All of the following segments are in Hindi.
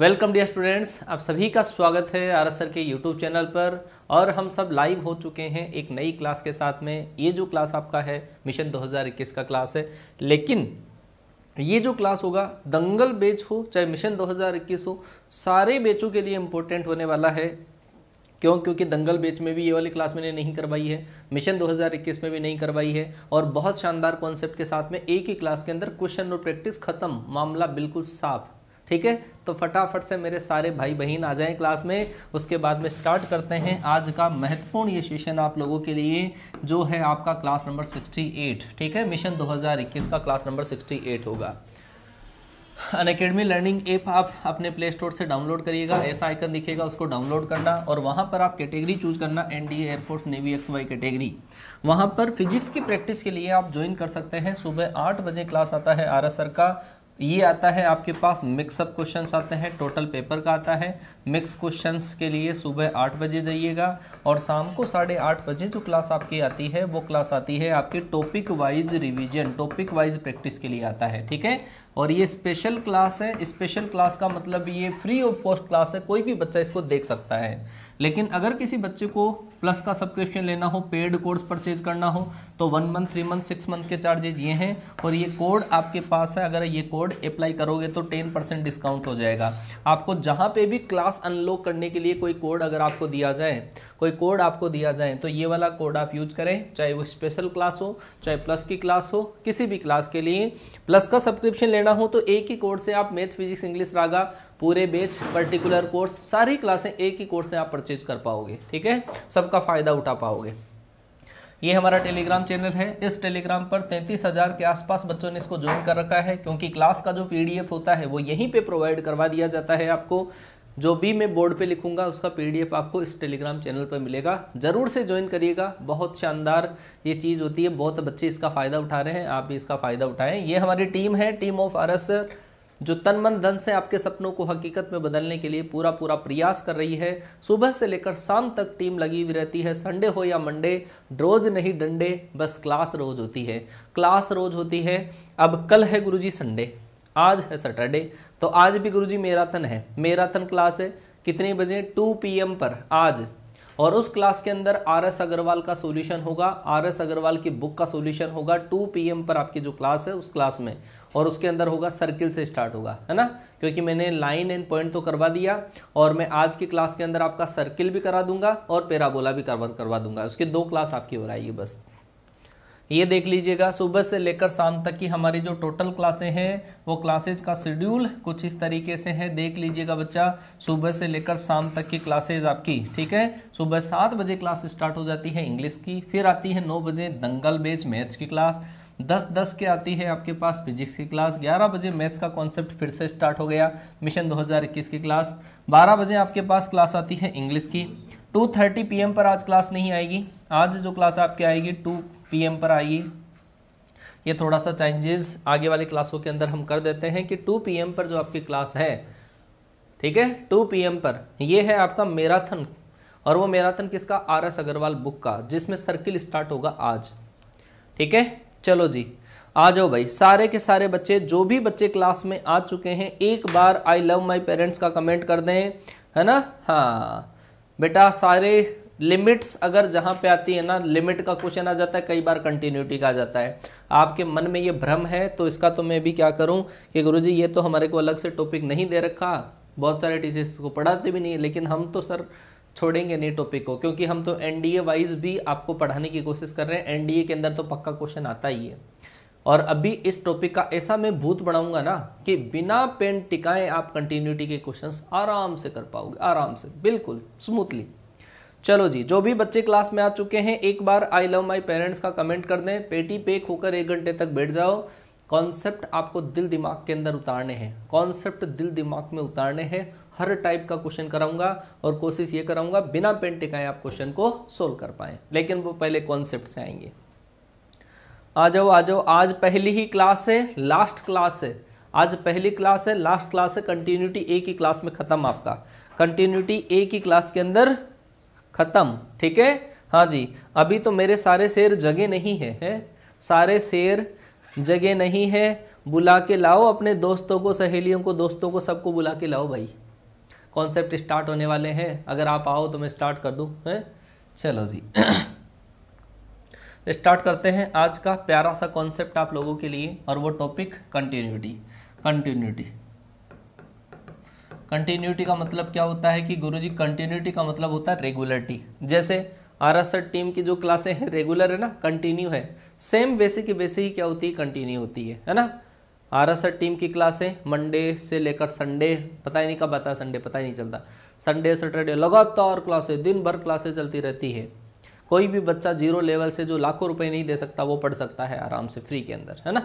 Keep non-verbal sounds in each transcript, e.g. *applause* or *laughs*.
वेलकम डियर स्टूडेंट्स आप सभी का स्वागत है आर सर के यूट्यूब चैनल पर और हम सब लाइव हो चुके हैं एक नई क्लास के साथ में ये जो क्लास आपका है मिशन 2021 का क्लास है लेकिन ये जो क्लास होगा दंगल बेच हो चाहे मिशन 2021 हो सारे बेचों के लिए इम्पोर्टेंट होने वाला है क्यों क्योंकि दंगल बेच में भी ये वाली क्लास मैंने नहीं करवाई है मिशन 2021 में भी नहीं करवाई है और बहुत शानदार कॉन्सेप्ट के साथ में एक ही क्लास के अंदर क्वेश्चन और प्रैक्टिस खत्म मामला बिल्कुल साफ ठीक है तो फटाफट से मेरे सारे भाई बहन आ जाएं क्लास में उसके बाद में स्टार्ट करते हैं आज का महत्वपूर्ण ये सेशन आप लोगों के लिए जो है आपका क्लास नंबर 68 ठीक है मिशन 2021 का क्लास नंबर 68 होगा अन अकेडमी लर्निंग ऐप आप अपने प्ले स्टोर से डाउनलोड करिएगा ऐसा आइकन दिखेगा उसको डाउनलोड करना और वहाँ पर आप कैटेगरी चूज करना N D air force navy X Y category वहाँ पर फिजिक्स की प्रैक्टिस के लिए आप ज्वाइन कर सकते हैं सुबह आठ बजे क्लास आता है आर एस सर का ये आता है आपके पास मिक्सअप क्वेश्चन आते हैं टोटल पेपर का आता है मिक्स क्वेश्चन के लिए सुबह आठ बजे जाइएगा और शाम को साढ़े आठ बजे जो क्लास आपकी आती है वो क्लास आती है आपके topic wise revision topic wise practice के लिए आता है ठीक है और ये स्पेशल क्लास है स्पेशल क्लास का मतलब ये फ्री ऑफ कॉस्ट क्लास है कोई भी बच्चा इसको देख सकता है लेकिन अगर किसी बच्चे को प्लस का सब्सक्रिप्शन लेना हो पेड कोर्स परचेज करना हो तो one month three month six month के चार्जेज ये हैं और ये कोड आपके पास है अगर ये कोड अप्लाई करोगे तो टेन परसेंट डिस्काउंट हो जाएगा आपको जहाँ पे भी क्लास अनलॉक करने के लिए कोई कोड अगर आपको दिया जाए कोई कोड आपको दिया जाए तो ये वाला कोड आप यूज करें चाहे वो स्पेशल क्लास हो चाहे प्लस की क्लास हो किसी भी क्लास के लिए प्लस का सब्सक्रिप्शन लेना हो तो एक ही कोड से आप मैथ फिजिक्स इंग्लिश रागा पूरे बेच पर्टिकुलर कोर्स सारी क्लासें एक ही कोर्स से आप परचेज कर पाओगे ठीक है सबका फ़ायदा उठा पाओगे ये हमारा टेलीग्राम चैनल है इस टेलीग्राम पर तैंतीस हज़ार के आसपास बच्चों ने इसको ज्वाइन कर रखा है क्योंकि क्लास का जो पीडीएफ होता है वो यहीं पे प्रोवाइड करवा दिया जाता है आपको जो भी मैं बोर्ड पे लिखूंगा उसका पीडीएफ आपको इस टेलीग्राम चैनल पर मिलेगा ज़रूर से ज्वाइन करिएगा बहुत शानदार ये चीज़ होती है बहुत बच्चे इसका फ़ायदा उठा रहे हैं आप भी इसका फ़ायदा उठाएं ये हमारी टीम है टीम ऑफ अरस जो तन मन धन से आपके सपनों को हकीकत में बदलने के लिए पूरा पूरा प्रयास कर रही है सुबह से लेकर शाम तक टीम लगी हुई रहती है संडे हो या मंडे रोज नहीं डंडे बस क्लास रोज होती है क्लास रोज होती है अब कल है गुरुजी संडे आज है सैटरडे तो आज भी गुरु जी मैराथन है मैराथन क्लास है कितने बजे 2 पीएम पर आज और उस क्लास के अंदर आर एस अग्रवाल का सॉल्यूशन होगा आर एस अग्रवाल की बुक का सॉल्यूशन होगा 2 पीएम पर आपकी जो क्लास है उस क्लास में और उसके अंदर होगा सर्किल से स्टार्ट होगा है ना क्योंकि मैंने लाइन एंड पॉइंट तो करवा दिया और मैं आज की क्लास के अंदर आपका सर्किल भी करा दूंगा और पेराबोला भी करवा करवा दूंगा उसके दो क्लास आपकी हो रही है बस ये देख लीजिएगा सुबह से लेकर शाम तक की हमारी जो टोटल क्लासे हैं वो क्लासेज का शेड्यूल कुछ इस तरीके से है देख लीजिएगा बच्चा सुबह से लेकर शाम तक की क्लासेज आपकी ठीक है सुबह सात बजे क्लास स्टार्ट हो जाती है इंग्लिश की फिर आती है नौ बजे दंगल बेच मैथ्स की क्लास दस दस के आती है आपके पास फिजिक्स की क्लास ग्यारह बजे मैथ्स का कॉन्सेप्ट फिर से स्टार्ट हो गया मिशन 2021 की क्लास बारह बजे आपके पास क्लास आती है इंग्लिश की टू थर्टी पी पर आज क्लास नहीं आएगी आज जो क्लास आपकी आएगी टू पी पर आएगी ये थोड़ा सा चेंजेस आगे वाले क्लासों के अंदर हम कर देते हैं कि टू पी पर जो आपकी क्लास है ठीक है टू पी पर ये है आपका मैराथन और वो मैराथन किसका आर एस अग्रवाल बुक का जिसमें सर्किल स्टार्ट होगा आज ठीक है चलो जी आ जाओ भाई सारे के सारे बच्चे जो भी बच्चे क्लास में आ चुके हैं एक बार आई लव माई पेरेंट्स का कमेंट कर दें है ना हाँ बेटा सारे लिमिट्स अगर जहाँ पे आती है ना लिमिट का क्वेश्चन आ जाता है कई बार कंटिन्यूटी का आ जाता है आपके मन में ये भ्रम है तो इसका तो मैं भी क्या करूँ कि गुरुजी ये तो हमारे को अलग से टॉपिक नहीं दे रखा बहुत सारे टीचर्स को पढ़ाते भी नहीं है लेकिन हम तो सर छोड़ेंगे नहीं टॉपिक को क्योंकि हम तो एनडीए वाइज भी आपको पढ़ाने की कोशिश कर रहे हैं एनडीए के अंदर तो पक्का क्वेश्चन आता ही है और अभी इस टॉपिक का ऐसा मैं भूत बढ़ाऊंगा ना कि बिना पेन टिकाएं आप कंटिन्यूटी के क्वेश्चंस आराम से कर पाओगे आराम से बिल्कुल स्मूथली चलो जी जो भी बच्चे क्लास में आ चुके हैं एक बार आई लव माई पेरेंट्स का कमेंट कर दें पेटी पेक होकर एक घंटे तक बैठ जाओ कॉन्सेप्ट आपको दिल दिमाग के अंदर उतारने हैं कॉन्सेप्ट दिल दिमाग में उतारने हैं हर टाइप का क्वेश्चन कराऊंगा और कोशिश ये कराऊंगा बिना पेन टिकाएं आप क्वेश्चन को सोल्व कर पाएं लेकिन वो पहले कॉन्सेप्ट से आएंगे आ जाओ आ जाओ आज पहली ही क्लास है लास्ट क्लास है आज पहली क्लास है लास्ट क्लास है कंटिन्यूटी ए की क्लास में खत्म आपका कंटिन्यूटी ए की क्लास के अंदर खत्म ठीक है हाँ जी अभी तो मेरे सारे शेर जगह नहीं है, है? सारे शेर जगह नहीं है बुला के लाओ अपने दोस्तों को सहेलियों को दोस्तों को सबको बुला के लाओ भाई कॉन्सेप्ट स्टार्ट होने वाले हैं अगर आप आओ तो मैं स्टार्ट कर दूँ हैं चलो जी *clears throat* स्टार्ट करते हैं आज का प्यारा सा कॉन्सेप्ट आप लोगों के लिए और वो टॉपिक कंटिन्यूटी कंटिन्यूटी कंटिन्यूटी का मतलब क्या होता है कि गुरुजी कंटिन्यूटी का मतलब होता है रेगुलरिटी जैसे आर टीम की जो क्लासें हैं रेगुलर है ना कंटिन्यू है सेम वैसे की वैसे ही क्या होती है कंटिन्यू होती है है ना आर टीम की क्लासें मंडे से लेकर संडे पता ही नहीं कब आता संडे पता ही नहीं चलता संडे सैटरडे लगातार क्लासें दिन भर क्लासें चलती रहती है कोई भी बच्चा जीरो लेवल से जो लाखों रुपए नहीं दे सकता वो पढ़ सकता है आराम से फ्री के अंदर है ना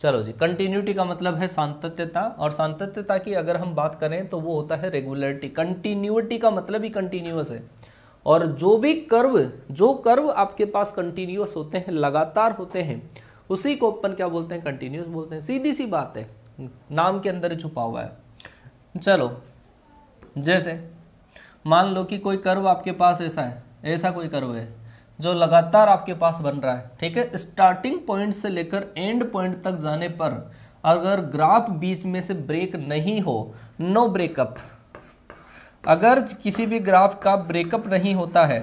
चलो जी कंटिन्यूटी का मतलब है सांतत्यता और सांतत्यता की अगर हम बात करें तो वो होता है रेगुलरिटी कंटिन्यूटी का मतलब ही कंटिन्यूस है और जो भी कर्व जो कर्व आपके पास कंटिन्यूस होते हैं लगातार होते हैं उसी को अपन क्या बोलते हैं कंटिन्यूस बोलते हैं सीधी सी बात है नाम के अंदर छुपा हुआ है चलो जैसे मान लो कि कोई कर्व आपके पास ऐसा है ऐसा कोई कर्व है जो लगातार आपके पास बन रहा है ठीक है स्टार्टिंग पॉइंट से लेकर एंड पॉइंट तक जाने पर अगर ग्राफ बीच में से ब्रेक नहीं हो नो ब्रेकअप अगर किसी भी ग्राफ का ब्रेकअप नहीं होता है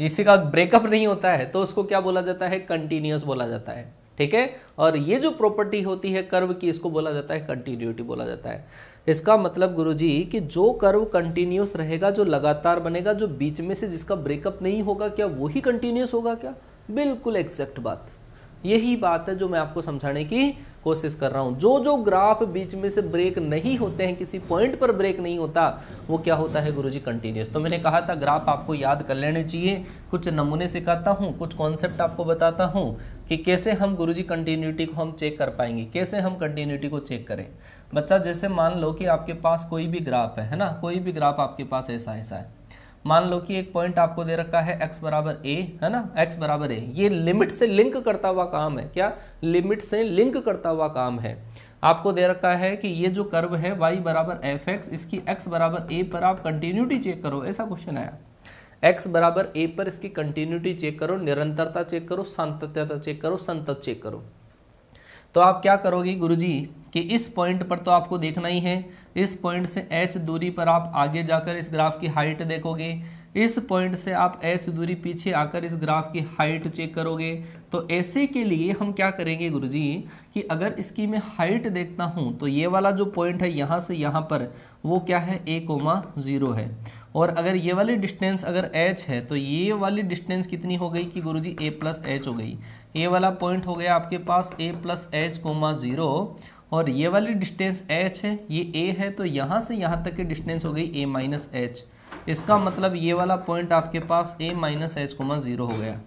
जिसी का ब्रेकअप नहीं होता है तो उसको क्या बोला जाता है कंटिन्यूस बोला जाता है ठीक है और ये जो प्रॉपर्टी होती है कर्व की इसको बोला जाता है कंटिन्यूटी बोला जाता है इसका मतलब गुरुजी कि जो कर्व कंटिन्यूस रहेगा जो लगातार बनेगा जो बीच में से जिसका ब्रेकअप नहीं होगा क्या वो ही कंटिन्यूस होगा क्या बिल्कुल एग्जैक्ट बात यही बात है जो मैं आपको समझाने की कोशिश कर रहा हूँ जो जो ग्राफ बीच में से ब्रेक नहीं होते हैं किसी पॉइंट पर ब्रेक नहीं होता वो क्या होता है गुरुजी कंटिन्यूस तो मैंने कहा था ग्राफ आपको याद कर लेने चाहिए कुछ नमूने सिखाता हूँ कुछ कॉन्सेप्ट आपको बताता हूँ कि कैसे हम गुरुजी कंटिन्यूटी को हम चेक कर पाएंगे कैसे हम कंटिन्यूटी को चेक करें बच्चा जैसे मान लो कि आपके पास कोई भी ग्राफ है है ना कोई भी ग्राफ आपके पास ऐसा ऐसा है मान लो कि एक पॉइंट आपको दे रखा है x बराबर ए है ना x बराबर ए ये लिमिट से लिंक करता हुआ काम है क्या लिमिट से लिंक करता हुआ काम है आपको दे रखा है कि ये जो कर्व है y बराबर एफ एक्स इसकी x बराबर ए पर आप कंटिन्यूटी चेक करो ऐसा क्वेश्चन आया x बराबर ए पर इसकी कंटिन्यूटी चेक करो निरंतरता चेक करो सांतत्यता चेक करो संतत चेक करो तो आप क्या करोगे गुरुजी कि इस पॉइंट पर तो आपको देखना ही है इस पॉइंट से एच दूरी पर आप आगे जाकर इस ग्राफ की हाइट देखोगे इस पॉइंट से आप एच दूरी पीछे आकर इस ग्राफ की हाइट चेक करोगे तो ऐसे के लिए हम क्या करेंगे गुरुजी कि अगर इसकी मैं हाइट देखता हूँ तो ये वाला जो पॉइंट है यहाँ से यहाँ पर वो क्या है ए कोमा ज़ीरो है और अगर ये वाली डिस्टेंस अगर एच है तो ये वाली डिस्टेंस कितनी हो गई कि गुरुजी ए प्लस एच हो गई ये वाला पॉइंट हो गया आपके पास A plus H comma zero और ये वाली डिस्टेंस एच है ये ए है तो यहाँ से यहाँ तक की डिस्टेंस हो गई ए माइनस एच इसका मतलब ये वाला पॉइंट आपके पास A minus H comma zero हो गया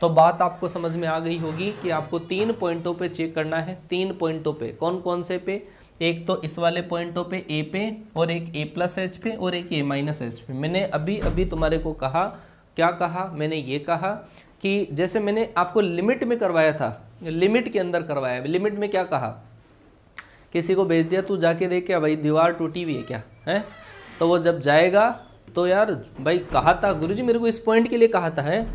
तो बात आपको समझ में आ गई होगी कि आपको तीन पॉइंटों पे चेक करना है तीन पॉइंटों पे कौन कौन से पे एक तो इस वाले पॉइंटों पे ए पे और एक ए प्लस एच पे और एक ए माइनस एच पे मैंने अभी अभी तुम्हारे को कहा क्या कहा मैंने ये कहा कि जैसे मैंने आपको लिमिट में करवाया था लिमिट के अंदर करवाया लिमिट में क्या कहा किसी को भेज दिया तू जाके देख क्या भाई दीवार टूटी हुई है क्या है तो वो जब जाएगा तो यार भाई कहा था गुरु मेरे को इस पॉइंट के लिए कहा था है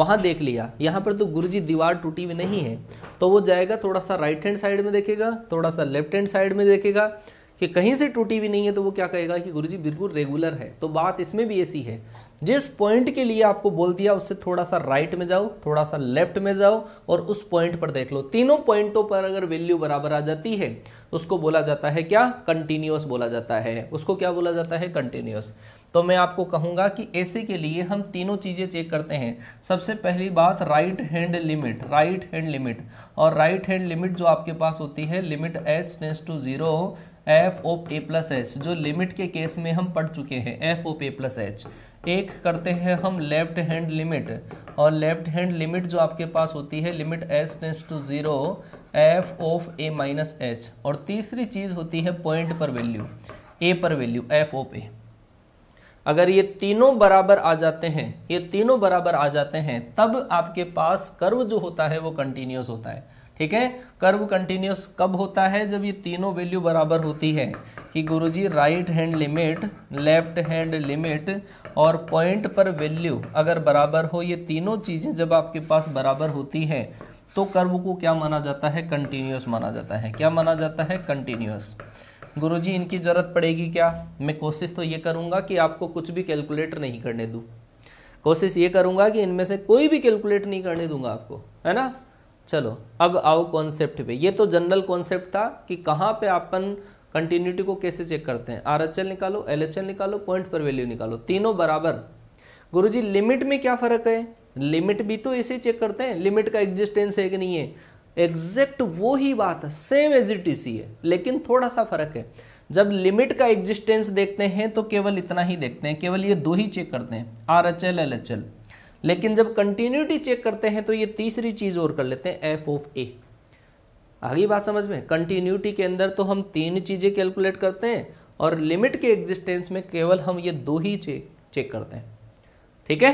वहाँ देख लिया यहाँ पर तो गुरु दीवार टूटी हुई नहीं है तो वो जाएगा थोड़ा सा राइट हैंड साइड में देखेगा थोड़ा सा लेफ्ट हैंड साइड में देखेगा कि कहीं से टूटी हुई नहीं है तो वो क्या कहेगा कि गुरुजी बिल्कुल रेगुलर है तो बात इसमें भी ऐसी है जिस पॉइंट के लिए आपको बोल दिया उससे थोड़ा सा राइट में जाओ थोड़ा सा लेफ्ट में जाओ और उस पॉइंट पर देख लो तीनों पॉइंटों पर अगर वैल्यू बराबर आ जाती है उसको बोला जाता है क्या कंटिन्यूस बोला जाता है उसको क्या बोला जाता है कंटिन्यूस तो मैं आपको कहूंगा कि ऐसे के लिए हम तीनों चीज़ें चेक करते हैं सबसे पहली बात right hand limit right hand limit और राइट हैंड लिमिट जो आपके पास होती है limit H tends to zero F of A plus H जो लिमिट के केस में हम पढ़ चुके हैं F of A plus H एक करते हैं हम लेफ्ट हैंड लिमिट और लेफ्ट हैंड लिमिट जो आपके पास होती है limit H tends to zero F of A minus H और तीसरी चीज़ होती है पॉइंट पर वैल्यू ए पर वैल्यू एफ ओ ए अगर ये तीनों बराबर आ जाते हैं ये तीनों बराबर आ जाते हैं तब आपके पास कर्व जो होता है वो कंटिन्यूस होता है ठीक है कर्व कंटिन्यूस कब होता है जब ये तीनों वैल्यू बराबर होती है कि Guruji right hand limit left hand limit और पॉइंट पर वैल्यू अगर बराबर हो ये तीनों चीज़ें जब आपके पास बराबर होती हैं तो कर्व को क्या माना जाता है कंटिन्यूस माना जाता है क्या माना जाता है कंटिन्यूस गुरुजी इनकी ज़रूरत पड़ेगी क्या मैं कोशिश तो ये करूँगा कि आपको कुछ भी कैलकुलेट नहीं करने दूँ कोशिश ये करूँगा कि इनमें से कोई भी कैलकुलेट नहीं करने दूंगा आपको है ना चलो अब आओ कॉन्सेप्ट पे ये तो जनरल कॉन्सेप्ट था कि कहाँ पे अपन कंटिन्यूटी को कैसे चेक करते हैं आर निकालो एल निकालो पॉइंट पर वैल्यू निकालो तीनों बराबर गुरुजी लिमिट में क्या फ़र्क है लिमिट भी तो ऐसे चेक करते हैं लिमिट का एग्जिस्टेंस है कि नहीं है एग्जैक्ट वो ही बात है सेम एज इट इसी है लेकिन थोड़ा सा फर्क है जब लिमिट का एग्जिस्टेंस देखते हैं तो केवल इतना ही देखते हैं केवल ये दो ही चेक करते हैं R H L L H L लेकिन जब कंटिन्यूटी चेक करते हैं तो ये तीसरी चीज़ और कर लेते हैं एफ ऑफ ए आगे बात समझ में कंटिन्यूटी के अंदर तो हम तीन चीज़ें कैलकुलेट करते हैं और लिमिट के एग्जिस्टेंस में केवल हम ये दो ही चेक चेक करते हैं ठीक है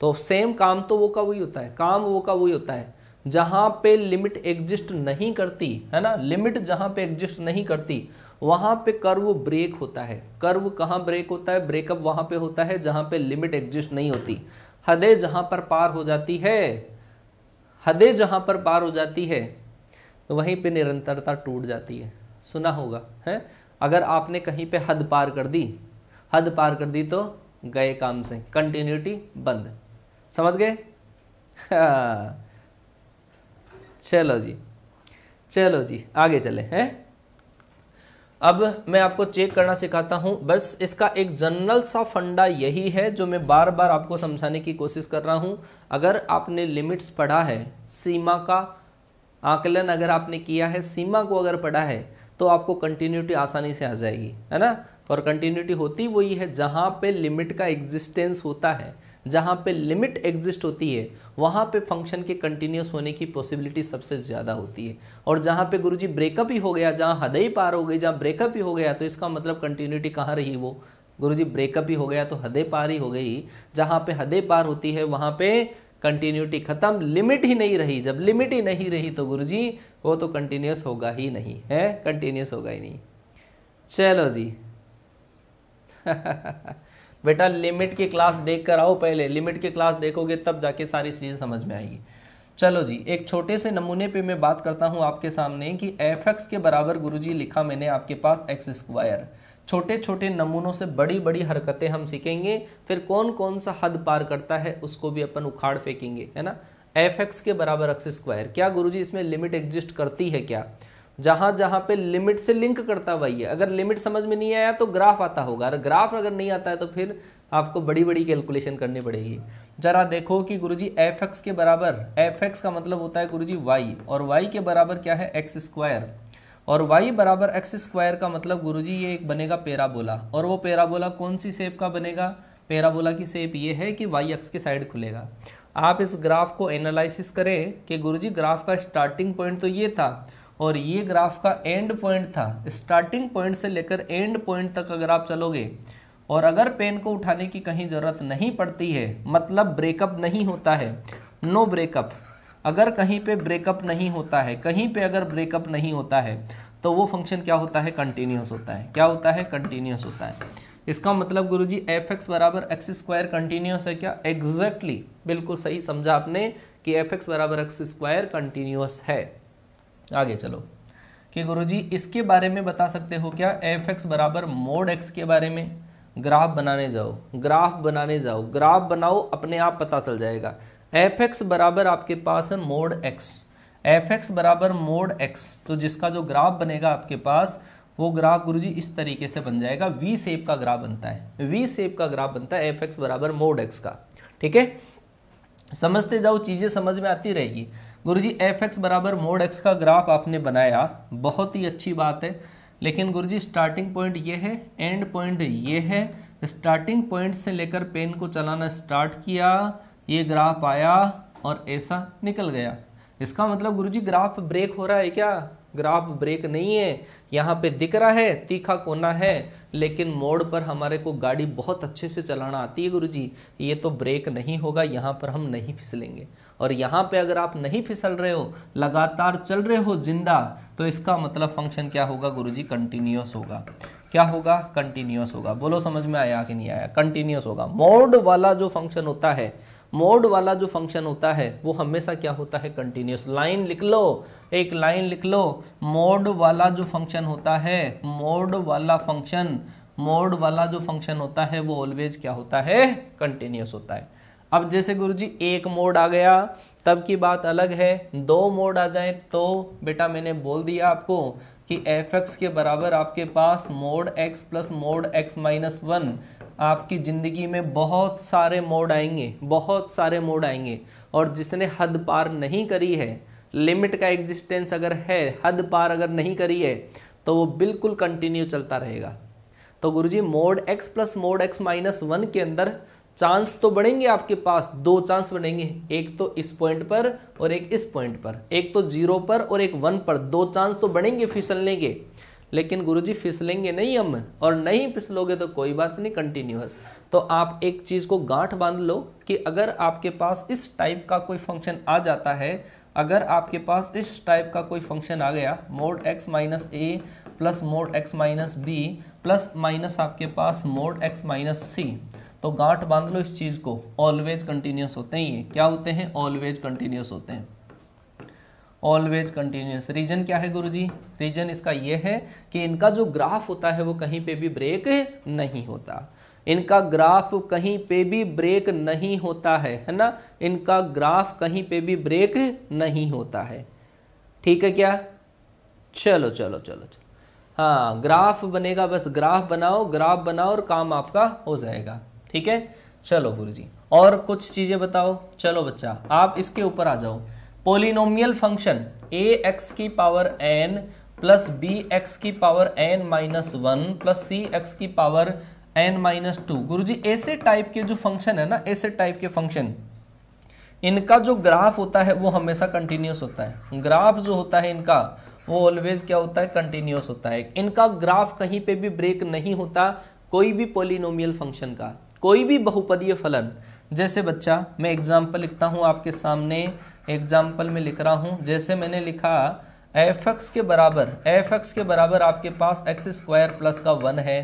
तो सेम काम तो वो का वही होता है काम वो का वही होता है जहां पे लिमिट एग्जिस्ट नहीं करती है ना लिमिट जहां पे एग्जिस्ट नहीं करती वहां पे कर्व ब्रेक होता है कर्व कहां ब्रेक होता है ब्रेकअप वहां पे होता है जहां पे लिमिट एग्जिस्ट नहीं होती हदे जहाँ पर पार हो जाती है हदे जहाँ पर पार हो जाती है तो वहीं पे निरंतरता टूट जाती है सुना होगा है अगर आपने कहीं पे हद पार कर दी हद पार कर दी तो गए काम से कंटिन्यूटी बंद समझ गए हाँ। चलो जी चलो जी आगे चले हैं अब मैं आपको चेक करना सिखाता हूं बस इसका एक जनरल सा फंडा यही है जो मैं बार बार आपको समझाने की कोशिश कर रहा हूं अगर आपने लिमिट्स पढ़ा है सीमा का आकलन अगर आपने किया है सीमा को अगर पढ़ा है तो आपको कंटिन्यूटी आसानी से आ जाएगी है ना और कंटिन्यूटी होती वही है जहाँ पे लिमिट का एग्जिस्टेंस होता है जहाँ पे लिमिट एग्जिस्ट होती है वहाँ पे फंक्शन के कंटिन्यूस होने की पॉसिबिलिटी सबसे ज़्यादा होती है और जहाँ पे गुरुजी ब्रेकअप ही हो गया जहाँ हद ही पार हो गई जहाँ ब्रेकअप ही हो गया तो इसका मतलब कंटिन्यूटी कहाँ रही वो गुरुजी ब्रेकअप ही हो गया तो हदे पार ही हो गई जहाँ पे हदे पार होती है वहाँ पे कंटिन्यूटी खत्म लिमिट ही नहीं रही जब लिमिट ही नहीं रही तो गुरु वो तो कंटिन्यूस होगा ही नहीं है कंटिन्यूस होगा ही नहीं चलो जी *laughs* बेटा लिमिट की क्लास देख कर आओ पहले लिमिट की क्लास देखोगे तब जाके सारी चीज़ें समझ में आएगी चलो जी एक छोटे से नमूने पे मैं बात करता हूँ आपके सामने कि एफ एक्स के बराबर गुरुजी लिखा मैंने आपके पास एक्स स्क्वायर छोटे छोटे नमूनों से बड़ी बड़ी हरकतें हम सीखेंगे फिर कौन कौन सा हद पार करता है उसको भी अपन उखाड़ फेंकेंगे है ना एफ एक्स के बराबर एक्स स्क्वायर क्या गुरुजी इसमें लिमिट एग्जिस्ट करती है क्या जहां जहां पे लिमिट से लिंक करता हुआ ये अगर लिमिट समझ में नहीं आया तो ग्राफ आता होगा अगर ग्राफ अगर नहीं आता है तो फिर आपको बड़ी बड़ी कैलकुलेशन करनी पड़ेगी जरा देखो कि गुरुजी एफ एक्स के बराबर एफ एक्स का मतलब होता है गुरुजी वाई और वाई के बराबर क्या है एक्स स्क्वायर और वाई बराबर एक्स स्क्वायर का मतलब जी ये एक बनेगा पेराबोला और वो पेराबोला कौन सी शेप का बनेगा पेराबोला की शेप ये है कि वाई एक्स के साइड खुलेगा आप इस ग्राफ को एनालिसिस करें कि गुरुजी ग्राफ का स्टार्टिंग पॉइंट तो ये था और ये ग्राफ का एंड पॉइंट था स्टार्टिंग पॉइंट से लेकर एंड पॉइंट तक अगर आप चलोगे और अगर पेन को उठाने की कहीं ज़रूरत नहीं पड़ती है मतलब ब्रेकअप नहीं होता है नो ब्रेकअप अगर कहीं पे ब्रेकअप नहीं होता है कहीं पे अगर ब्रेकअप नहीं होता है तो वो फंक्शन क्या होता है कंटिन्यूस होता है क्या होता है कंटिन्यूस होता है इसका मतलब गुरु जी एफ एक्स बराबर एक्स स्क्वायर कंटिन्यूस है क्या एग्जैक्टली exactly, बिल्कुल सही समझा आपने कि एफ एक्स बराबर एक्स स्क्वायर कंटिन्यूस है आगे चलो कि गुरुजी इसके बारे में बता सकते हो क्या एफ एक्स बराबर मोड एक्स के बारे में ग्राफ बनाने जाओ ग्राफ बनाने जाओ ग्राफ बनाओ अपने आप पता चल जाएगा एफ एक्स बराबर आपके पास है मोड एक्स एफ एक्स बराबर मोड एक्स तो जिसका जो ग्राफ बनेगा आपके पास वो ग्राफ गुरुजी इस तरीके से बन जाएगा वी सेप का ग्राफ बनता है वी सेप का ग्राफ बनता है एफ एक्स बराबर मोड एक्स का ठीक है समझते जाओ चीज़ें समझ में आती रहेगी गुरु जी एफ एक्स बराबर मोड एक्स का ग्राफ आपने बनाया बहुत ही अच्छी बात है लेकिन गुरु जी स्टार्टिंग पॉइंट ये है एंड पॉइंट ये है स्टार्टिंग पॉइंट से लेकर पेन को चलाना स्टार्ट किया ये ग्राफ आया और ऐसा निकल गया इसका मतलब गुरु जी ग्राफ ब्रेक हो रहा है क्या ग्राफ ब्रेक नहीं है यहाँ पे दिख रहा है तीखा कोना है लेकिन मोड़ पर हमारे को गाड़ी बहुत अच्छे से चलाना आती है गुरु जी ये तो ब्रेक नहीं होगा यहाँ पर हम नहीं फिसलेंगे और यहाँ पे अगर आप नहीं फिसल रहे हो लगातार चल रहे हो जिंदा तो इसका मतलब फंक्शन क्या होगा गुरुजी कंटिन्यूस होगा क्या होगा कंटिन्यूस होगा बोलो समझ में आया कि नहीं आया कंटिन्यूस होगा मोड वाला जो फंक्शन होता है मोड वाला जो फंक्शन होता है वो हमेशा क्या होता है कंटिन्यूस लाइन लिख लो एक लाइन लिख लो मोड वाला जो फंक्शन होता है मोड वाला फंक्शन मोड वाला जो फंक्शन होता है वो ऑलवेज क्या होता है कंटिन्यूस होता है अब जैसे गुरुजी एक मोड आ गया तब की बात अलग है दो मोड आ जाए तो बेटा मैंने बोल दिया आपको कि एफ एक्स के बराबर आपके पास mod X plus mod x minus one आपकी ज़िंदगी में बहुत सारे मोड आएंगे बहुत सारे मोड आएंगे और जिसने हद पार नहीं करी है लिमिट का एग्जिस्टेंस अगर है हद पार अगर नहीं करी है तो वो बिल्कुल कंटिन्यू चलता रहेगा तो Guruji mod X plus mod x minus one के अंदर चांस तो बढ़ेंगे आपके पास दो चांस बढ़ेंगे एक तो इस पॉइंट पर और एक इस पॉइंट पर एक तो जीरो पर और एक वन पर दो चांस तो बढ़ेंगे फिसलने के लेकिन गुरुजी फिसलेंगे नहीं हम और नहीं फिसलोगे तो कोई बात नहीं कंटिन्यूस तो आप एक चीज़ को गांठ बांध लो कि अगर आपके पास इस टाइप का कोई फंक्शन आ जाता है अगर आपके पास इस टाइप का कोई फंक्शन आ गया mod x minus A plus mod x minus B plus minus आपके पास मोड एक्स माइनस सी तो गांठ बांध लो इस चीज़ को ऑलवेज कंटिन्यूस होते हैं ये क्या होते हैं ऑलवेज कंटिन्यूस होते हैं ऑलवेज कंटिन्यूस रीजन क्या है गुरुजी रीजन इसका ये है कि इनका जो ग्राफ होता है वो कहीं पे भी ब्रेक नहीं होता इनका ग्राफ कहीं पे भी ब्रेक नहीं होता है है ना इनका ग्राफ कहीं पे भी ब्रेक नहीं होता है ठीक है क्या चलो चलो चलो चलो हाँ ग्राफ बनेगा बस ग्राफ बनाओ ग्राफ बनाओ और काम आपका हो जाएगा ठीक है चलो गुरुजी और कुछ चीज़ें बताओ चलो बच्चा आप इसके ऊपर आ जाओ पोलिनोमियल फंक्शन ए एक्स की power N plus B X की power N minus one plus C X की power N minus two Guru ji ऐसे टाइप के जो फंक्शन है ना ऐसे टाइप के फंक्शन इनका जो ग्राफ होता है वो हमेशा कंटिन्यूस होता है ग्राफ जो होता है इनका वो ऑलवेज क्या होता है कंटिन्यूस होता है इनका ग्राफ कहीं पे भी ब्रेक नहीं होता कोई भी पोलिनोमियल फंक्शन का कोई भी बहुपदीय फलन जैसे बच्चा मैं एग्जाम्पल लिखता हूँ आपके सामने एग्जाम्पल में लिख रहा हूँ जैसे मैंने लिखा एफ एक्स के बराबर एफ एक्स के बराबर आपके पास एक्स स्क्वायर प्लस का वन है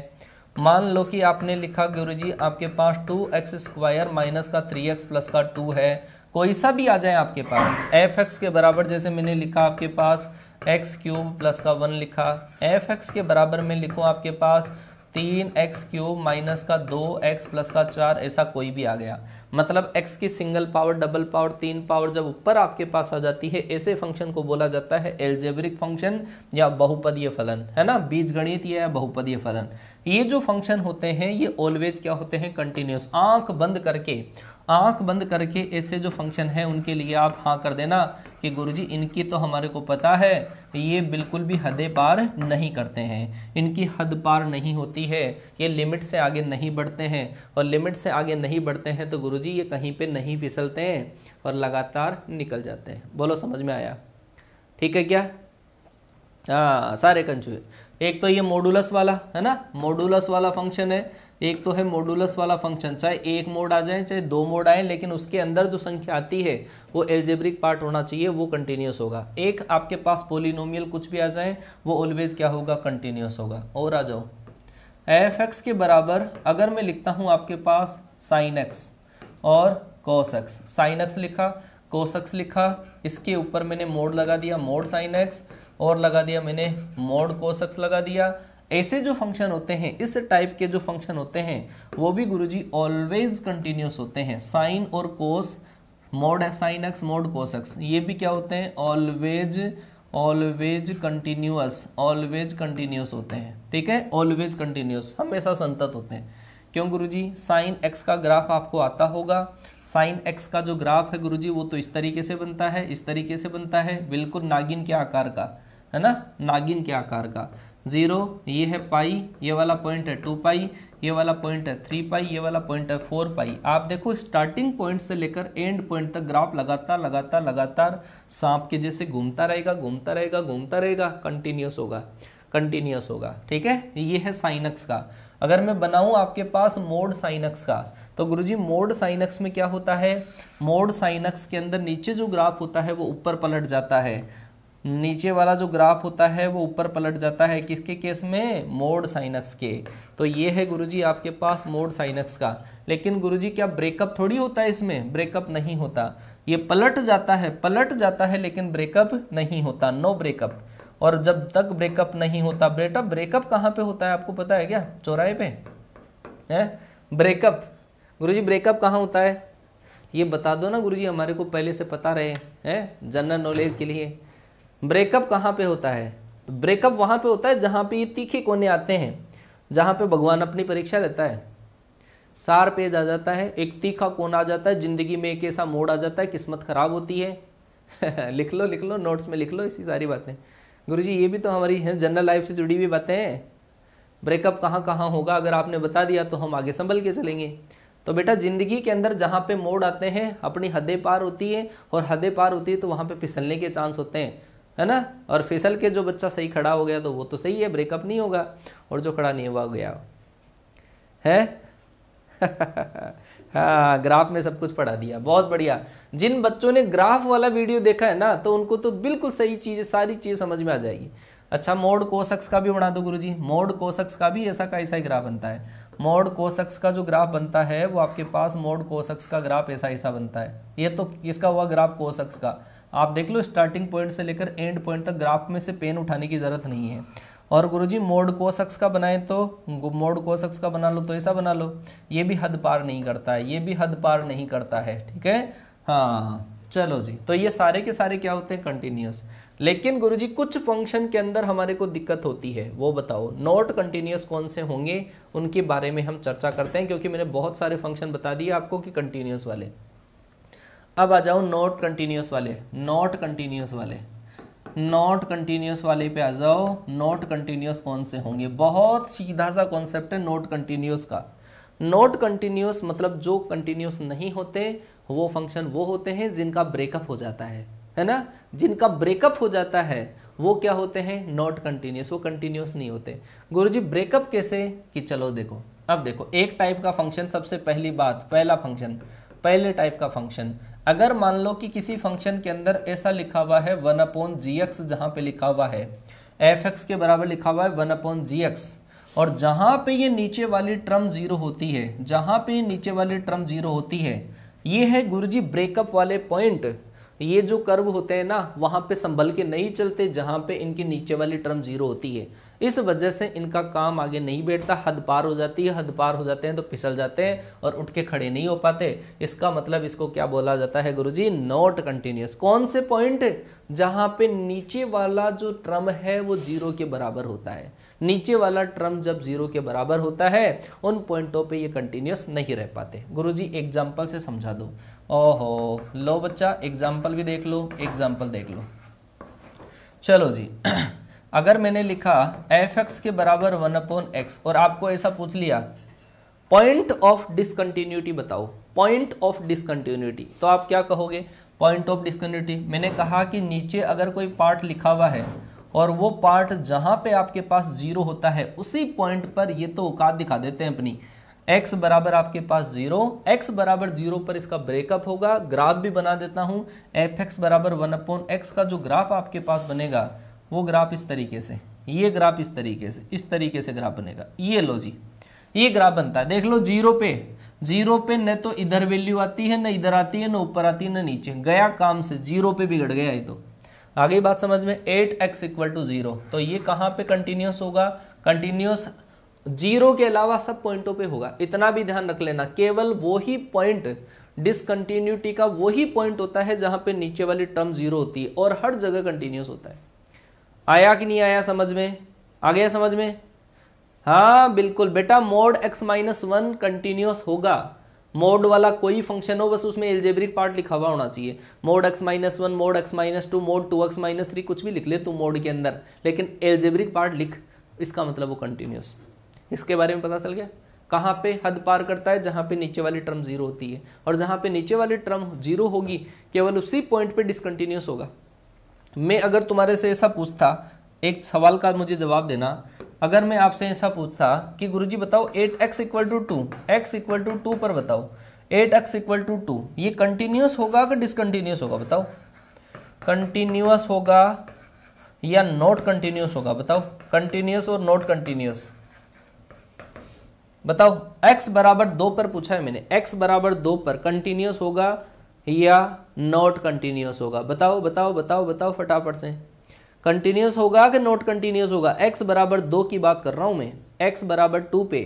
मान लो कि आपने लिखा गुरु जी आपके पास टू एक्स स्क्वायर माइनस का थ्री एक्स प्लस का टू है कोई सा भी आ जाए आपके पास एफ एक्स के बराबर जैसे मैंने लिखा आपके पास एक्स क्यूब प्लस का वन लिखा एफ एक्स के बराबर में लिखूँ आपके पास तीन एक्स क्यूब माइनस का दो एक्स प्लस का चार ऐसा कोई भी आ गया मतलब एक्स की सिंगल पावर डबल पावर तीन पावर जब ऊपर आपके पास आ जाती है ऐसे फंक्शन को बोला जाता है एल्जेब्रिक फंक्शन या बहुपदीय फलन है ना बीज गणित या बहुपदीय फलन ये जो फंक्शन होते हैं ये ऑलवेज क्या होते हैं कंटिन्यूस आंख बंद करके आंख बंद करके ऐसे जो फंक्शन है उनके लिए आप हाँ कर देना कि गुरुजी इनकी तो हमारे को पता है ये बिल्कुल भी हदें पार नहीं करते हैं इनकी हद पार नहीं होती है ये लिमिट से आगे नहीं बढ़ते हैं और लिमिट से आगे नहीं बढ़ते हैं तो गुरुजी ये कहीं पे नहीं फिसलते हैं और लगातार निकल जाते हैं बोलो समझ में आया ठीक है क्या हाँ सारे कंचुए एक तो ये मोडुलस वाला है ना मोडुलस वाला फंक्शन है एक तो है मोडुलस वाला फंक्शन चाहे एक मोड आ जाए चाहे दो मोड आए लेकिन उसके अंदर जो संख्या आती है वो एल्जेब्रिक पार्ट होना चाहिए वो कंटिन्यूस होगा एक आपके पास पोलिनोमियल कुछ भी आ जाए वो ऑलवेज क्या होगा कंटिन्यूस होगा और आ जाओ एफ एक्स के बराबर अगर मैं लिखता हूँ आपके पास साइन एक्स और कॉस एक्स साइन एक्स लिखा कॉस एक्स लिखा इसके ऊपर मैंने मोड लगा दिया मोड साइन एक्स और लगा दिया मैंने मोड कॉस एक्स लगा दिया ऐसे जो फंक्शन होते हैं इस टाइप के जो फंक्शन होते हैं वो भी गुरुजी ऑलवेज कंटिन्यूस होते हैं साइन और cos mod sine x mod cos x ये भी क्या होते हैं always always continuous always continuous होते हैं ठीक है ऑलवेज कंटिन्यूस हमेशा संतत होते हैं क्यों गुरुजी साइन एक्स का ग्राफ आपको आता होगा साइन एक्स का जो ग्राफ है गुरुजी वो तो इस तरीके से बनता है इस तरीके से बनता है बिल्कुल नागिन के आकार का है ना नागिन के आकार का जीरो ये है पाई ये वाला पॉइंट है टू पाई ये वाला पॉइंट है थ्री पाई ये वाला पॉइंट है फोर पाई आप देखो स्टार्टिंग पॉइंट से लेकर एंड पॉइंट तक ग्राफ लगातार लगातार लगातार सांप के जैसे घूमता रहेगा घूमता रहेगा घूमता रहेगा कंटिन्यूस होगा कंटिन्यूस होगा ठीक है ये है साइनक्स का अगर मैं बनाऊं आपके पास मोड साइनक्स का तो गुरुजी मोड साइनक्स में क्या होता है मोड साइनक्स के अंदर नीचे जो ग्राफ होता है वो ऊपर पलट जाता है नीचे वाला जो ग्राफ होता है वो ऊपर पलट जाता है किसके केस में मोड साइनक्स के तो ये है गुरुजी आपके पास मोड साइनक्स का लेकिन गुरुजी क्या ब्रेकअप थोड़ी होता है इसमें ब्रेकअप नहीं होता ये पलट जाता है पलट जाता है लेकिन ब्रेकअप नहीं होता नो ब्रेकअप और जब तक ब्रेकअप नहीं होता बेटा ब्रेकअप कहाँ पे होता है आपको पता है क्या चौराहे पे है ब्रेकअप जी ब्रेकअप कहाँ होता है ये बता दो ना गुरुजी हमारे को पहले से पता रहे हैं जनरल नॉलेज के लिए ब्रेकअप कहाँ पे होता है ब्रेकअप वहाँ पे होता है जहाँ पे ये तीखे कोने आते हैं जहाँ पे भगवान अपनी परीक्षा लेता है सार पेज आ जाता है एक तीखा कोना आ जाता है ज़िंदगी में एक ऐसा मोड़ आ जाता है किस्मत ख़राब होती है *laughs* लिख लो लिख लो नोट्स में लिख लो इसी सारी बातें गुरु जी ये भी तो हमारी जनरल लाइफ से जुड़ी हुई बातें हैं ब्रेकअप कहाँ कहाँ होगा अगर आपने बता दिया तो हम आगे संभल के चलेंगे तो बेटा ज़िंदगी के अंदर जहाँ पे मोड़ आते हैं अपनी हदें पार होती है और हदें पार होती है तो वहाँ पे फिसलने के चांस होते हैं है ना और फिसल के जो बच्चा सही खड़ा हो गया तो वो तो सही है ब्रेकअप नहीं होगा और जो खड़ा नहीं हुआ गया है *laughs* हाँ ग्राफ में सब कुछ पढ़ा दिया बहुत बढ़िया जिन बच्चों ने ग्राफ वाला वीडियो देखा है ना तो उनको तो बिल्कुल सही चीज़ सारी चीज़ समझ में आ जाएगी अच्छा मोड कोशक्स का भी बना दो गुरु जी मोड कोशक्स का भी ऐसा का ऐसा ही ग्राफ बनता है मोड कोशक्स का जो ग्राफ बनता है वो आपके पास मोड कोशक्स का ग्राफ ऐसा ऐसा बनता है ये तो किसका हुआ ग्राफ कोशक्स का आप देख लो स्टार्टिंग पॉइंट से लेकर एंड पॉइंट तक ग्राफ में से पेन उठाने की ज़रूरत नहीं है और गुरुजी मोड कोशक्स का बनाए तो मोड कोशक्स का बना लो तो ऐसा बना लो ये भी हद पार नहीं करता है ये भी हद पार नहीं करता है ठीक है हाँ चलो जी तो ये सारे के सारे क्या होते हैं कंटिन्यूस लेकिन गुरुजी कुछ फंक्शन के अंदर हमारे को दिक्कत होती है वो बताओ नॉट कंटिन्यूस कौन से होंगे उनके बारे में हम चर्चा करते हैं क्योंकि मैंने बहुत सारे फंक्शन बता दिए आपको कि कंटिन्यूस वाले अब आ जाओ नॉट कंटिन्यूस वाले नॉट कंटिन्यूस वाले नॉट कंटिन्यूस वाले पे आ जाओ नॉट कंटिन्यूस कौन से होंगे बहुत सीधा सा कॉन्सेप्ट है नॉट कंटिन्यूस का नॉट कंटिन्यूस मतलब जो कंटिन्यूस नहीं होते वो फंक्शन वो होते हैं जिनका ब्रेकअप हो जाता है है ना जिनका ब्रेकअप हो जाता है वो क्या होते हैं नॉट कंटिन्यूस वो कंटिन्यूस नहीं होते गुरु जी ब्रेकअप कैसे कि चलो देखो अब देखो एक टाइप का फंक्शन सबसे पहली बात पहला फंक्शन पहले टाइप का फंक्शन अगर मान लो कि किसी फंक्शन के अंदर ऐसा लिखा हुआ है वन अपॉन जी एक्स जहाँ पे लिखा हुआ है एफ एक्स के बराबर लिखा हुआ है वन अपॉन जी एक्स और जहाँ पे ये नीचे वाली ट्रम जीरो होती है जहाँ पे ये नीचे वाली ट्रम जीरो होती है ये है गुरुजी ब्रेकअप वाले पॉइंट ये जो कर्व होते हैं ना वहाँ पे संभल के नहीं चलते जहाँ पे इनके नीचे वाली टर्म जीरो होती है इस वजह से इनका काम आगे नहीं बैठता हद पार हो जाती है हद पार हो जाते हैं तो फिसल जाते हैं और उठ के खड़े नहीं हो पाते इसका मतलब इसको क्या बोला जाता है गुरु जी नॉट कंटिन्यूस कौन से पॉइंट जहां पे नीचे वाला जो ट्रम है वो जीरो के बराबर होता है नीचे वाला ट्रम जब जीरो के बराबर होता है उन पॉइंटों पे ये कंटिन्यूस नहीं रह पाते गुरुजी एग्जाम्पल से समझा दो ओहो लो बच्चा एग्जाम्पल भी देख लो एग्जाम्पल देख लो चलो जी *clears throat* अगर मैंने लिखा एफ एक्स के बराबर वन अपॉन एक्स और आपको ऐसा पूछ लिया पॉइंट ऑफ डिसकंटिन्यूटी बताओ पॉइंट ऑफ डिसकंटिन्यूटी तो आप क्या कहोगे पॉइंट ऑफ डिसकंटिन्यूटी मैंने कहा कि नीचे अगर कोई पार्ट लिखा हुआ है और वो पार्ट जहाँ पे आपके पास जीरो होता है उसी पॉइंट पर ये तो औकात दिखा देते हैं अपनी x बराबर आपके पास जीरो x बराबर जीरो पर इसका ब्रेकअप होगा ग्राफ भी बना देता हूँ एफ एक्स बराबर वन अपॉन एक्स का जो ग्राफ आपके पास बनेगा वो ग्राफ इस तरीके से ये ग्राफ इस तरीके से इस तरीके से ग्राफ बनेगा ये लो जी ये ग्राफ बनता है देख लो जीरो पे जीरो पे न तो इधर वैल्यू आती है न इधर आती है न ऊपर आती है न नीचे गया काम से जीरो पे बिगड़ गया ये तो आगे बात समझ में at x equal to zero तो ये कहाँ पे कंटिन्यूस होगा कंटिन्यूस जीरो के अलावा सब पॉइंटों पे होगा इतना भी ध्यान रख लेना केवल वो ही पॉइंट डिसकंटिन्यूटी का वही पॉइंट होता है जहाँ पे नीचे वाली टर्म जीरो होती है और हर जगह कंटिन्यूस होता है आया कि नहीं आया समझ में आ गया समझ में हाँ बिल्कुल बेटा mod x minus one continuous होगा मोड वाला कोई फंक्शन हो बस उसमें एल्जेब्रिक पार्ट लिखा हुआ होना चाहिए mod x minus one mod x minus two mod two x minus three कुछ भी लिख ले तू मोड के अंदर लेकिन एल्जेब्रिक पार्ट लिख इसका मतलब वो कंटिन्यूस इसके बारे में पता चल गया कहाँ पे हद पार करता है जहाँ पे नीचे वाली टर्म जीरो होती है और जहाँ पे नीचे वाली टर्म जीरो होगी केवल उसी पॉइंट पे डिसकंटिन्यूस होगा मैं अगर तुम्हारे से ऐसा पूछता एक सवाल का मुझे जवाब देना अगर मैं आपसे ऐसा पूछता कि गुरुजी बताओ at x equal to two x equal to two पर बताओ at x equal to two ये कंटिन्यूस होगा कि डिसकंटिन्यूस होगा बताओ कंटिन्यूस होगा या नॉट कंटिन्यूस होगा बताओ कंटिन्यूस और नॉट कंटिन्यूस बताओ x बराबर दो पर पूछा है मैंने x बराबर दो पर कंटिन्यूस होगा या नॉट कंटिन्यूस होगा बताओ बताओ बताओ बताओ फटाफट से कंटिन्यूस होगा कि नॉट कंटिन्यूस होगा x बराबर दो की बात कर रहा हूं मैं x बराबर टू पे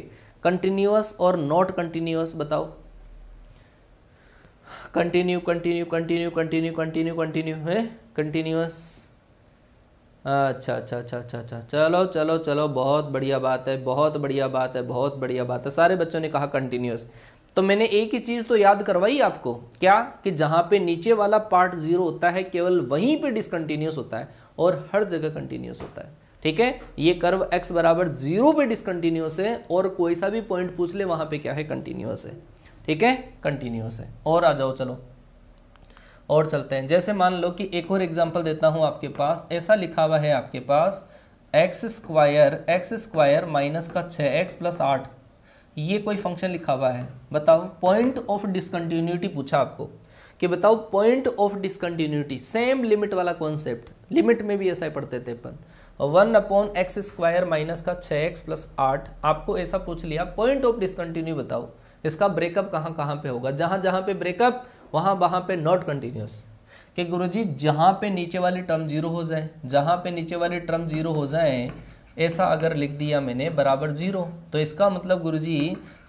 कंटिन्यूस और नॉट कंटिन्यूस बताओ continue continue continue continue continue continue है कंटिन्यूस अच्छा अच्छा अच्छा अच्छा अच्छा चलो चलो चलो बहुत बढ़िया बात है बहुत बढ़िया बात है बहुत बढ़िया बात है सारे बच्चों ने कहा कंटिन्यूस तो मैंने एक ही चीज़ तो याद करवाई आपको क्या कि जहां पे नीचे वाला पार्ट जीरो होता है केवल वहीं पे डिसकंटिन्यूस होता है और हर जगह कंटिन्यूस होता है ठीक है ये कर्व x बराबर जीरो पे डिसकंटिन्यूस है और कोई सा भी पॉइंट पूछ ले वहां पे क्या है कंटिन्यूस है ठीक है कंटिन्यूस है और आ जाओ चलो और चलते हैं जैसे मान लो कि एक और एग्जाम्पल देता हूं आपके पास ऐसा लिखा हुआ है आपके पास x square x square minus का छ एक्स प्लस आठ ये कोई फंक्शन लिखा हुआ है बताओ पॉइंट ऑफ डिसकंटिन्यूटी पूछा आपको कि बताओ point of discontinuity same limit वाला कॉन्सेप्ट लिमिट में भी ऐसा ही पढ़ते थे अपन one upon x square minus का छः एक्स प्लस आठ आपको ऐसा पूछ लिया पॉइंट ऑफ डिसकंटिन्यू बताओ इसका ब्रेकअप कहाँ कहाँ पे होगा जहाँ जहाँ पे ब्रेकअप वहाँ वहाँ पे नॉट कंटिन्यूस कि गुरुजी जहाँ पे नीचे वाली टर्म जीरो हो जाए जहाँ पे नीचे वाली टर्म जीरो हो जाए ऐसा अगर लिख दिया मैंने बराबर जीरो तो इसका मतलब गुरुजी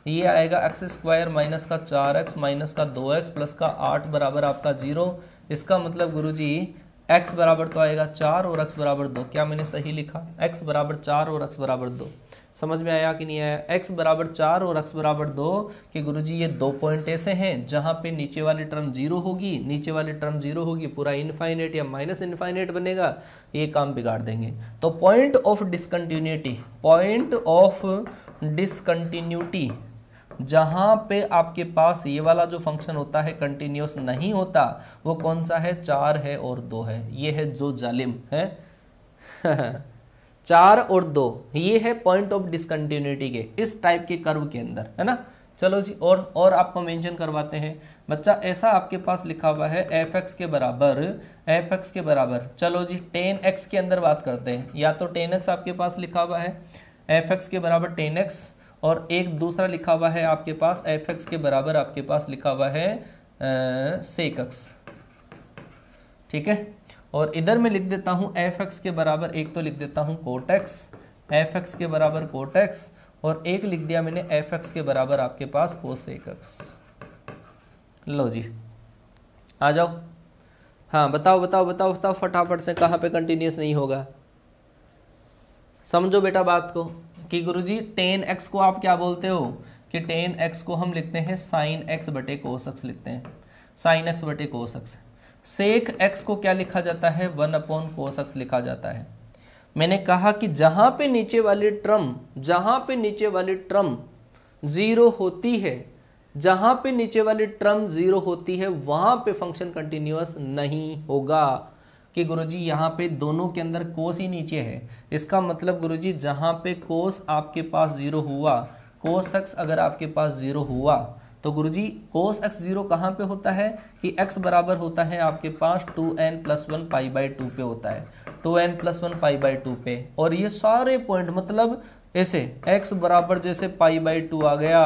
ये आएगा एक्स स्क्वायर माइनस का चार एक्स माइनस का दो एक्स प्लस का आठ बराबर आपका जीरो इसका मतलब गुरुजी एक्स बराबर तो आएगा चार और एक्स बराबर दो क्या मैंने सही लिखा एक्स बराबर चार और एक्स बराबर दो समझ में आया कि नहीं आया एक्स बराबर चार और एक्स बराबर दो कि गुरुजी ये दो पॉइंट ऐसे हैं जहाँ पे नीचे वाली टर्म जीरो होगी नीचे वाली टर्म जीरो होगी पूरा इनफाइनेट या माइनस इनफाइनेट बनेगा ये काम बिगाड़ देंगे तो point of discontinuity point of discontinuity जहाँ पे आपके पास ये वाला जो फंक्शन होता है कंटिन्यूस नहीं होता वो कौन सा है चार है और दो है ये है जो जालिम है *laughs* चार और दो ये है पॉइंट ऑफ डिसकंटिन्यूटी के इस टाइप के कर्व के अंदर है ना चलो जी और और आपको मेंशन करवाते हैं बच्चा ऐसा आपके पास लिखा हुआ है एफ एक्स के बराबर एफ एक्स के बराबर चलो जी टेन एक्स के अंदर बात करते हैं या तो टेन एक्स आपके पास लिखा हुआ है एफ एक्स के बराबर टेन एक्स और एक दूसरा लिखा हुआ है आपके पास एफ एक्स के बराबर आपके पास लिखा हुआ है सेक एक्स ठीक है और इधर मैं लिख देता हूँ एफ एक्स के बराबर एक तो लिख देता हूँ कोटेक्स एफ एक्स के बराबर कोटेक्स और एक लिख दिया मैंने एफ एक्स के बराबर आपके पास एक एक्स लो जी आ जाओ हाँ बताओ बताओ बताओ बताओ फटाफट से कहाँ पे कंटिन्यूस नहीं होगा समझो बेटा बात को कि गुरुजी टेन एक्स को आप क्या बोलते हो कि टेन एक्स को हम लिखते हैं साइन एक्स बटे कोस एक्स लिखते हैं साइन एक्स बटे कोस एक्स सेक एक्स को क्या लिखा जाता है वन अपॉन कोस एक्स लिखा जाता है मैंने कहा कि जहां पे नीचे वाली ट्रम जहां पे नीचे वाली ट्रम ज़ीरो होती है जहां पे नीचे वाली ट्रम ज़ीरो होती है वहां पे फंक्शन कंटिन्यूस नहीं होगा कि गुरुजी यहाँ पे दोनों के अंदर कोस ही नीचे है इसका मतलब गुरुजी जहां पे कोस आपके पास ज़ीरो हुआ कोस एक्स अगर आपके पास ज़ीरो हुआ तो गुरुजी कोस एक्स जीरो कहाँ पे होता है कि एक्स बराबर होता है आपके पास two n plus one pi by two पे होता है two n plus one pi by two पे और ये सारे पॉइंट मतलब ऐसे x बराबर जैसे पाई बाई टू आ गया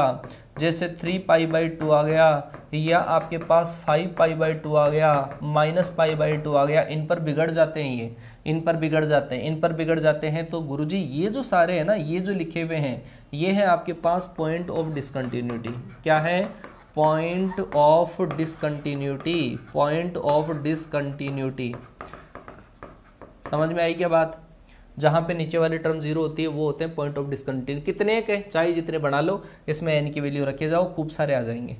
जैसे थ्री पाई बाई टू आ गया या आपके पास फाइव पाई बाई टू आ गया माइनस पाई बाई टू आ गया इन पर बिगड़ जाते हैं ये इन पर बिगड़ जाते हैं इन पर बिगड़ जाते हैं तो गुरुजी ये जो सारे हैं ना ये जो लिखे हुए हैं ये है आपके पास पॉइंट ऑफ डिसकंटिन्यूटी क्या है point of discontinuity point of discontinuity समझ में आई क्या बात जहां पे नीचे वाले टर्म जीरो होती है वो होते हैं पॉइंट ऑफ डिसकंटिन्यू कितने के चाहे जितने बना लो इसमें एन की वैल्यू रखे जाओ खूब सारे आ जाएंगे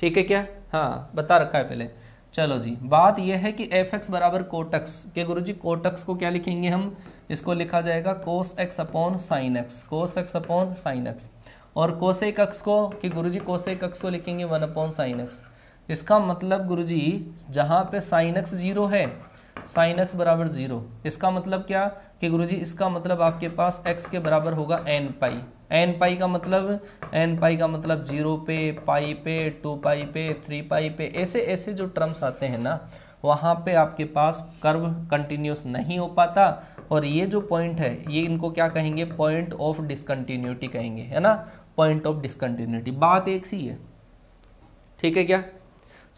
ठीक है क्या हाँ बता रखा है पहले चलो जी बात यह है कि एफ एक्स बराबर कोटक्स के गुरु जी कोटक्स को क्या लिखेंगे हम इसको लिखा जाएगा cos x upon sine x cos x upon sine x और कोसे कक्ष को कि गुरुजी कोसे कक्ष को लिखेंगे वन अपॉन साइन एक्स इसका मतलब गुरुजी जहाँ पे साइन एक्स जीरो है साइन एक्स बराबर जीरो इसका मतलब क्या कि गुरुजी इसका मतलब आपके पास एक्स के बराबर होगा एन पाई एन पाई का मतलब एन पाई का मतलब जीरो पे पाई पे टू पाई पे थ्री पाई पे ऐसे ऐसे जो टर्म्स आते हैं ना वहाँ पे आपके पास कर्व कंटिन्यूस नहीं हो पाता और ये जो पॉइंट है ये इनको क्या कहेंगे पॉइंट ऑफ डिसकंटिन्यूटी कहेंगे है ना पॉइंट ऑफ डिसकंटिन्यूटी बात एक सी है ठीक है क्या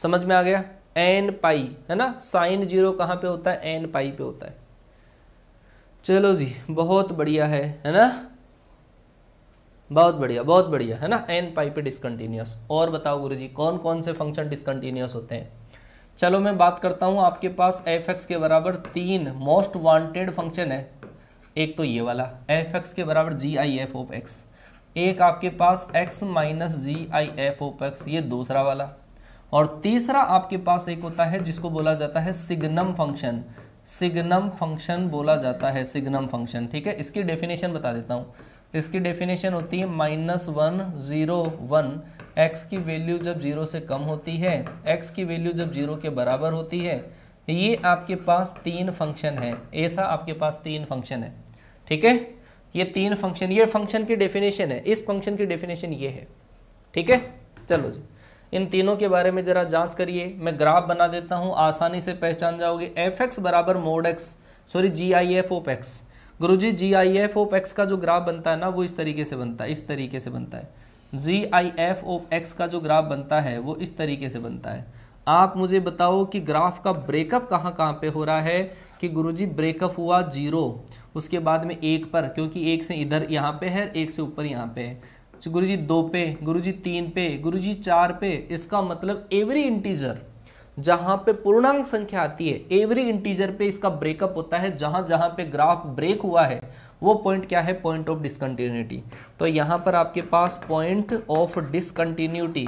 समझ में आ गया एन पाई है ना साइन जीरो कहाँ पे होता है एन पाई पे होता है चलो जी बहुत बढ़िया है है ना बहुत बढ़िया बहुत बढ़िया है ना एन पाई पे डिसकंटिन्यूस और बताओ गुरु जी कौन कौन से फंक्शन डिसकंटिन्यूस होते हैं चलो मैं बात करता हूँ आपके पास एफ एक्स के बराबर तीन मोस्ट वांटेड फंक्शन है एक तो ये वाला एफ एक्स के बराबर जी आई एफ ओप एक्स एक आपके पास x minus G I F of x ये दूसरा वाला और तीसरा आपके पास एक होता है जिसको बोला जाता है सिग्नम फंक्शन सिग्नम फंक्शन बोला जाता है सिग्नम फंक्शन ठीक है इसकी डेफिनेशन बता देता हूँ इसकी डेफिनेशन होती है minus one zero one x की वैल्यू जब जीरो से कम होती है x की वैल्यू जब जीरो के बराबर होती है ये आपके पास तीन फंक्शन है ऐसा आपके पास तीन फंक्शन है ठीक है ये तीन फंक्शन ये फंक्शन की डेफिनेशन है इस फंक्शन की डेफिनेशन ये है ठीक है चलो जी इन तीनों के बारे में जरा जांच करिए मैं ग्राफ बना देता हूँ आसानी से पहचान जाओगे एफ एक्स बराबर mod x sorry G I F of x गुरु जी जी आई एफ ओप एक्स का जो ग्राफ बनता है ना वो इस तरीके से बनता है इस तरीके से बनता है G I F of x का जो ग्राफ बनता है वो इस तरीके से बनता है आप मुझे बताओ कि ग्राफ का ब्रेकअप कहाँ कहाँ पे हो रहा है कि गुरुजी ब्रेकअप हुआ जीरो उसके बाद में एक पर क्योंकि एक से इधर यहाँ पे है एक से ऊपर यहाँ पे है तो गुरु जी दो पे गुरु जी तीन पे गुरु जी चार पे इसका मतलब एवरी इंटीजर जहाँ पे पूर्णांक संख्या आती है एवरी इंटीजर पे इसका ब्रेकअप होता है जहाँ जहाँ पे ग्राफ ब्रेक हुआ है वो पॉइंट क्या है पॉइंट ऑफ डिसकंटिन्यूटी तो यहाँ पर आपके पास point of discontinuity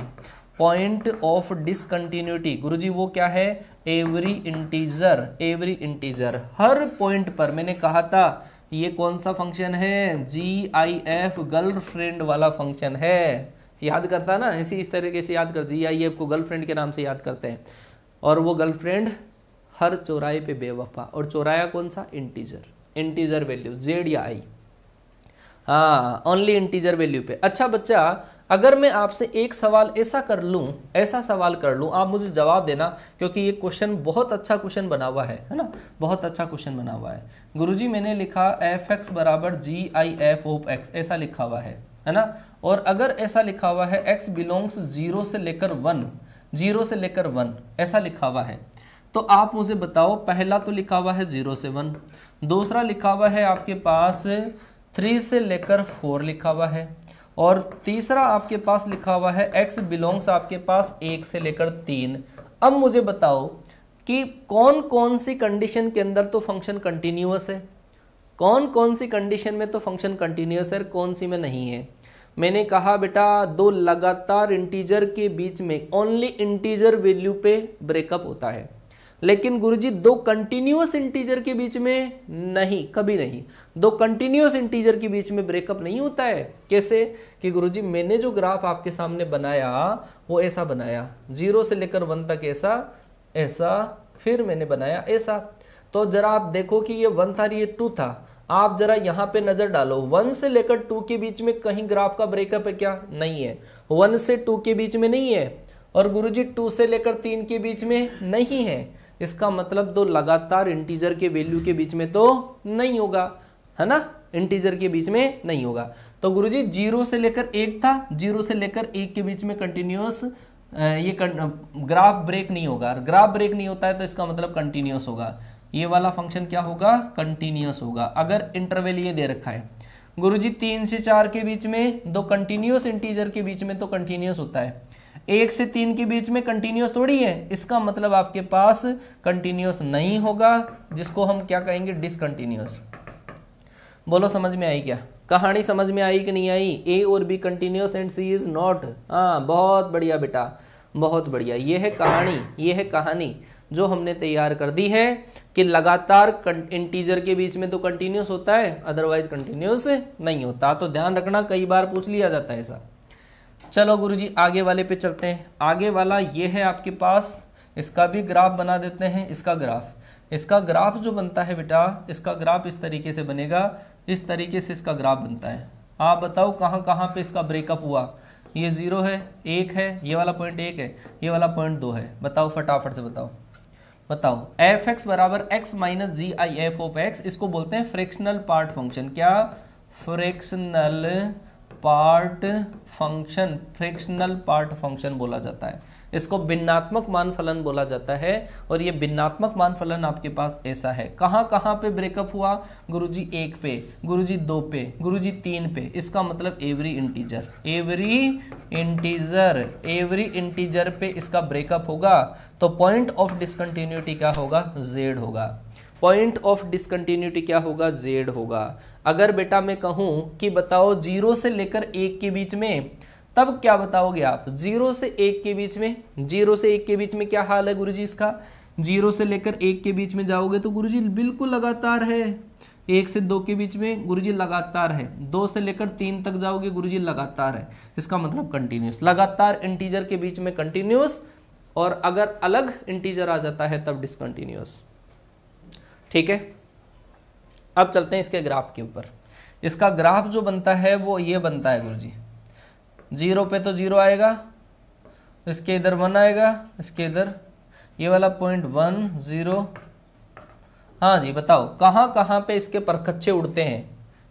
point of discontinuity गुरुजी वो क्या है एवरी इंटीजर एवरी इंटीजर हर पॉइंट पर मैंने कहा था ये कौन सा फंक्शन है जी आई एफ गर्लफ्रेंड वाला फंक्शन है याद करता ना इसी इस तरीके से याद कर जी आई एफ को गर्लफ्रेंड के नाम से याद करते हैं और वो गर्लफ्रेंड हर चौराहे पे बेवफा और चौराया कौन सा इंटीजर इंटीजर वैल्यू जेड या आई हाँ ओनली इंटीजर वैल्यू पे अच्छा बच्चा अगर मैं आपसे एक सवाल ऐसा कर लूँ ऐसा सवाल कर लूँ आप मुझे जवाब देना क्योंकि ये क्वेश्चन बहुत अच्छा क्वेश्चन बना हुआ है है ना बहुत अच्छा क्वेश्चन बना हुआ है गुरुजी मैंने लिखा एफ एक्स बराबर जी आई एफ ओप एक्स ऐसा लिखा हुआ है है ना और अगर ऐसा लिखा हुआ है एक्स बिलोंग्स जीरो से लेकर वन जीरो से लेकर वन ऐसा लिखा हुआ है तो आप मुझे बताओ पहला तो लिखा हुआ है जीरो से वन दूसरा लिखा हुआ है आपके पास थ्री से लेकर फोर लिखा हुआ है और तीसरा आपके पास लिखा हुआ है एक्स बिलोंग्स आपके पास एक से लेकर तीन अब मुझे बताओ कि कौन कौन सी कंडीशन के अंदर तो फंक्शन कंटिन्यूस है कौन कौन सी कंडीशन में तो फंक्शन कंटिन्यूस है कौन सी में नहीं है मैंने कहा बेटा दो लगातार इंटीजर के बीच में ओनली इंटीजर वैल्यू पे ब्रेकअप होता है लेकिन गुरुजी दो कंटिन्यूस इंटीजर के बीच में नहीं कभी नहीं दो कंटिन्यूस इंटीजर के बीच में ब्रेकअप नहीं होता है कैसे कि गुरुजी मैंने जो ग्राफ आपके सामने बनाया वो ऐसा बनाया जीरो से लेकर वन तक ऐसा ऐसा फिर मैंने बनाया ऐसा तो जरा आप देखो कि ये वन था ये टू था आप जरा यहाँ पे नजर डालो वन से लेकर टू के बीच में कहीं ग्राफ का ब्रेकअप है क्या नहीं है वन से टू के बीच में नहीं है और गुरुजी टू से लेकर तीन के बीच में नहीं है इसका मतलब तो लगातार इंटीजर के वैल्यू के बीच में तो नहीं होगा है ना इंटीजर के बीच में नहीं होगा तो गुरुजी जीरो से लेकर एक था जीरो से लेकर एक के बीच में कंटिन्यूस ये ग्राफ ब्रेक नहीं होगा ग्राफ ब्रेक नहीं होता है तो इसका मतलब कंटिन्यूस होगा ये वाला फंक्शन क्या होगा कंटिन्यूस होगा अगर इंटरवेल ये दे रखा है गुरुजी तीन से चार के बीच में दो कंटिन्यूस इंटीजर के बीच में तो कंटिन्यूस होता है एक से तीन के बीच में कंटिन्यूस थोड़ी है इसका मतलब आपके पास कंटिन्यूस नहीं होगा जिसको हम क्या कहेंगे डिसकंटिन्यूस बोलो समझ में आई क्या कहानी समझ में आई कि नहीं आई ए और B continuous and C is not हाँ बहुत बढ़िया बेटा बहुत बढ़िया ये है कहानी ये है कहानी जो हमने तैयार कर दी है कि लगातार इंटीजर के बीच में तो कंटिन्यूस होता है अदरवाइज कंटिन्यूस नहीं होता तो ध्यान रखना कई बार पूछ लिया जाता है ऐसा चलो गुरुजी आगे वाले पे चलते हैं आगे वाला ये है आपके पास इसका भी ग्राफ बना देते हैं इसका ग्राफ इसका ग्राफ जो बनता है बेटा इसका ग्राफ इस तरीके से बनेगा इस तरीके से इसका ग्राफ बनता है आप बताओ कहाँ कहाँ पे इसका ब्रेकअप हुआ ये ज़ीरो है एक है ये वाला पॉइंट एक है ये वाला पॉइंट दो है बताओ फटाफट से बताओ बताओ एफ एक्स बराबर x minus G I F of x इसको बोलते हैं फ्रैक्शनल पार्ट फंक्शन क्या fractional part function fractional part function बोला जाता है इसको भिन्नात्मक मान फलन बोला जाता है और ये भिन्नात्मक मान फलन आपके पास ऐसा है कहाँ कहाँ पे ब्रेकअप हुआ गुरुजी एक पे गुरुजी दो पे गुरुजी तीन पे इसका मतलब every integer every integer every integer पे इसका ब्रेकअप होगा तो पॉइंट ऑफ डिसकंटिन्यूटी क्या होगा जेड होगा पॉइंट ऑफ डिसकंटिन्यूटी क्या होगा जेड होगा अगर बेटा मैं कहूं कि बताओ जीरो से लेकर एक के बीच में तब क्या बताओगे आप जीरो से एक के बीच में जीरो से एक के बीच में क्या हाल है गुरुजी इसका जीरो से लेकर एक के बीच में जाओगे तो गुरुजी बिल्कुल लगातार है एक से दो के बीच में गुरुजी लगातार है दो से लेकर तीन तक जाओगे गुरुजी लगातार है इसका मतलब कंटिन्यूस लगातार इंटीजर के बीच में कंटिन्यूस और अगर अलग इंटीजर आ जाता है तब डिसकंटिन्यूस ठीक है अब चलते हैं इसके ग्राफ के ऊपर इसका ग्राफ जो बनता है वो ये बनता है गुरु जी जीरो पे तो जीरो आएगा इसके इधर वन आएगा इसके इधर ये वाला पॉइंट वन ज़ीरो हाँ जी बताओ कहाँ कहाँ पे इसके परखच्चे उड़ते हैं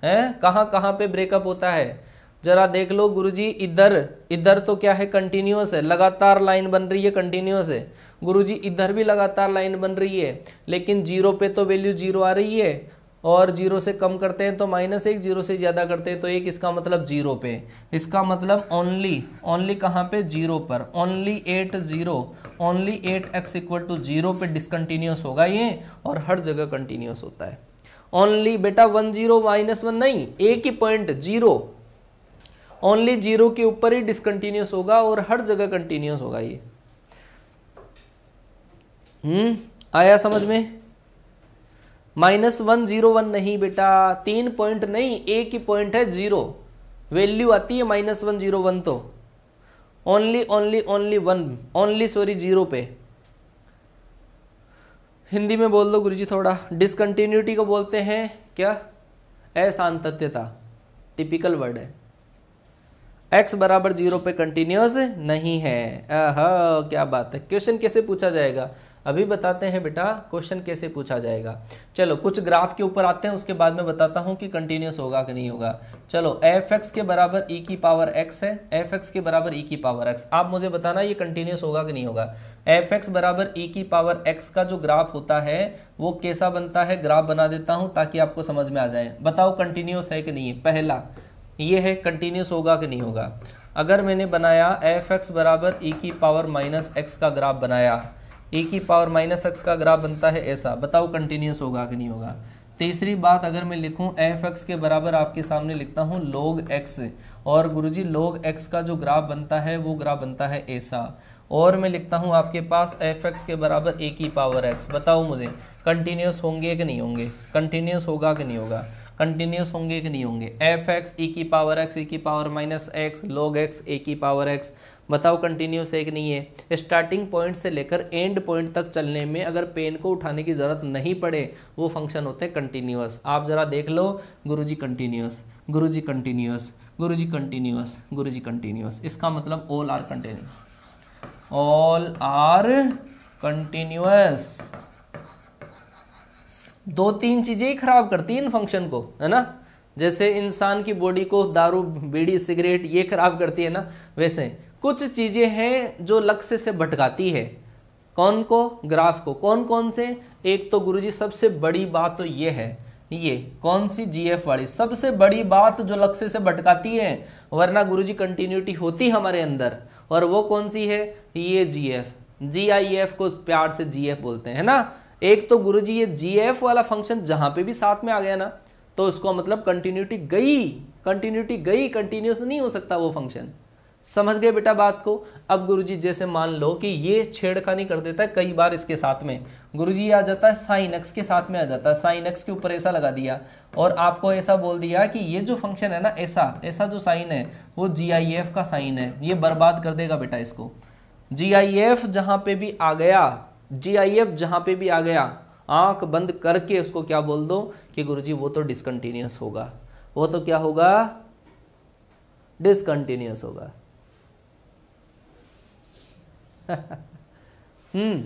हैं कहाँ कहाँ पे ब्रेकअप होता है जरा देख लो गुरुजी इधर इधर तो क्या है कंटिन्यूस है लगातार लाइन बन रही है कंटिन्यूस है गुरुजी इधर भी लगातार लाइन बन रही है लेकिन जीरो पे तो वैल्यू जीरो आ रही है और जीरो से कम करते हैं तो माइनस एक जीरो से ज़्यादा करते हैं तो एक इसका मतलब जीरो पे इसका मतलब ओनली ओनली कहाँ पे जीरो पर only at zero only at x equal to zero पे डिसकंटिन्यूस होगा ये और हर जगह कंटिन्यूस होता है ओनली बेटा वन जीरो माइनस वन नहीं एक ही पॉइंट जीरो ओनली जीरो के ऊपर ही डिसकंटिन्यूस होगा और हर जगह कंटिन्यूस होगा ये हम्म आया समझ में माइनस वन जीरो वन नहीं बेटा तीन पॉइंट नहीं एक ही पॉइंट है जीरो वैल्यू आती है माइनस वन जीरो वन तो only only only one only sorry zero पे हिंदी में बोल दो गुरुजी थोड़ा डिसकंटिन्यूटी को बोलते हैं क्या असांतत्यता टिपिकल वर्ड है एक्स बराबर जीरो पे कंटिन्यूस नहीं है आह क्या बात है क्वेश्चन कैसे पूछा जाएगा अभी बताते हैं बेटा क्वेश्चन कैसे पूछा जाएगा चलो कुछ ग्राफ के ऊपर आते हैं उसके बाद में बताता हूँ कि कंटिन्यूस होगा कि नहीं होगा चलो एफ एक्स के बराबर ई e की पावर एक्स है एफ एक्स के बराबर ई e की पावर एक्स आप मुझे बताना ये कंटिन्यूस होगा कि नहीं होगा एफ एक्स बराबर ई e की पावर एक्स का जो ग्राफ होता है वो कैसा बनता है ग्राफ बना देता हूँ ताकि आपको समझ में आ जाए बताओ कंटिन्यूस है कि नहीं है पहला ये है कंटिन्यूस होगा कि नहीं होगा अगर मैंने बनाया एफ एक्स बराबर ई की पावर माइनस एक्स का ग्राफ बनाया ए की पावर माइनस एक्स का ग्राफ बनता है ऐसा बताओ कंटिन्यूस होगा कि नहीं होगा तीसरी बात अगर मैं लिखूं एफ एक्स के बराबर आपके सामने लिखता हूं लॉग एक्स और गुरुजी लॉग एक्स का जो ग्राफ बनता है वो ग्राफ बनता है ऐसा और मैं लिखता हूं आपके पास एफ एक्स के बराबर ए की पावर एक्स बताओ मुझे कंटिन्यूस होंगे कि नहीं होंगे कंटिन्यूस होगा कि नहीं होगा कंटिन्यूस होंगे कि नहीं होंगे एफ एक्स ई की पावर एक्स ई की power minus x log x a की पावर एक्स बताओ कंटिन्यूस है कि नहीं है स्टार्टिंग पॉइंट से लेकर एंड पॉइंट तक चलने में अगर पेन को उठाने की ज़रूरत नहीं पड़े वो फंक्शन होते हैं कंटिन्यूस आप ज़रा देख लो गुरु जी कंटिन्यूस गुरु जी कंटिन्यूस गुरु जी कंटिन्यूस गुरु जी कंटिन्यूस इसका मतलब all are continuous all are continuous दो तीन चीज़ें ही खराब करती हैं इन फंक्शन को है ना जैसे इंसान की बॉडी को दारू बीड़ी सिगरेट ये खराब करती है ना वैसे कुछ चीज़ें हैं जो लक्ष्य से भटकाती है कौन को ग्राफ को कौन कौन से एक तो गुरुजी सबसे बड़ी बात तो ये है ये कौन सी जीएफ वाली सबसे बड़ी बात जो लक्ष्य से भटकाती है वरना गुरुजी कंटिन्यूटी होती हमारे अंदर और वो कौन सी है ये जीएफ जीआईएफ को प्यार से जीएफ बोलते हैं ना एक तो गुरुजी ये जीएफ वाला फंक्शन जहां पे भी साथ में आ गया ना तो उसको मतलब कंटिन्यूटी गई कंटिन्यूटी गई कंटिन्यूस नहीं हो सकता वो फंक्शन समझ गए बेटा बात को अब गुरुजी जैसे मान लो कि ये छेड़खानी कर देता है कई बार इसके साथ में गुरुजी आ जाता है साइन एक्स के साथ में आ जाता है साइन एक्स के ऊपर ऐसा लगा दिया और आपको ऐसा बोल दिया कि ये जो फंक्शन है ना ऐसा ऐसा जो साइन है वो जी आई एफ का साइन है ये बर्बाद कर देगा बेटा इसको जी आई एफ जहां पे भी आ गया जी आई एफ जहां पे भी आ गया आंख बंद करके उसको क्या बोल दो कि गुरुजी वो तो डिसकंटिन्यूस होगा वो तो क्या होगा डिसकंटिन्यूस होगा *laughs* हम्म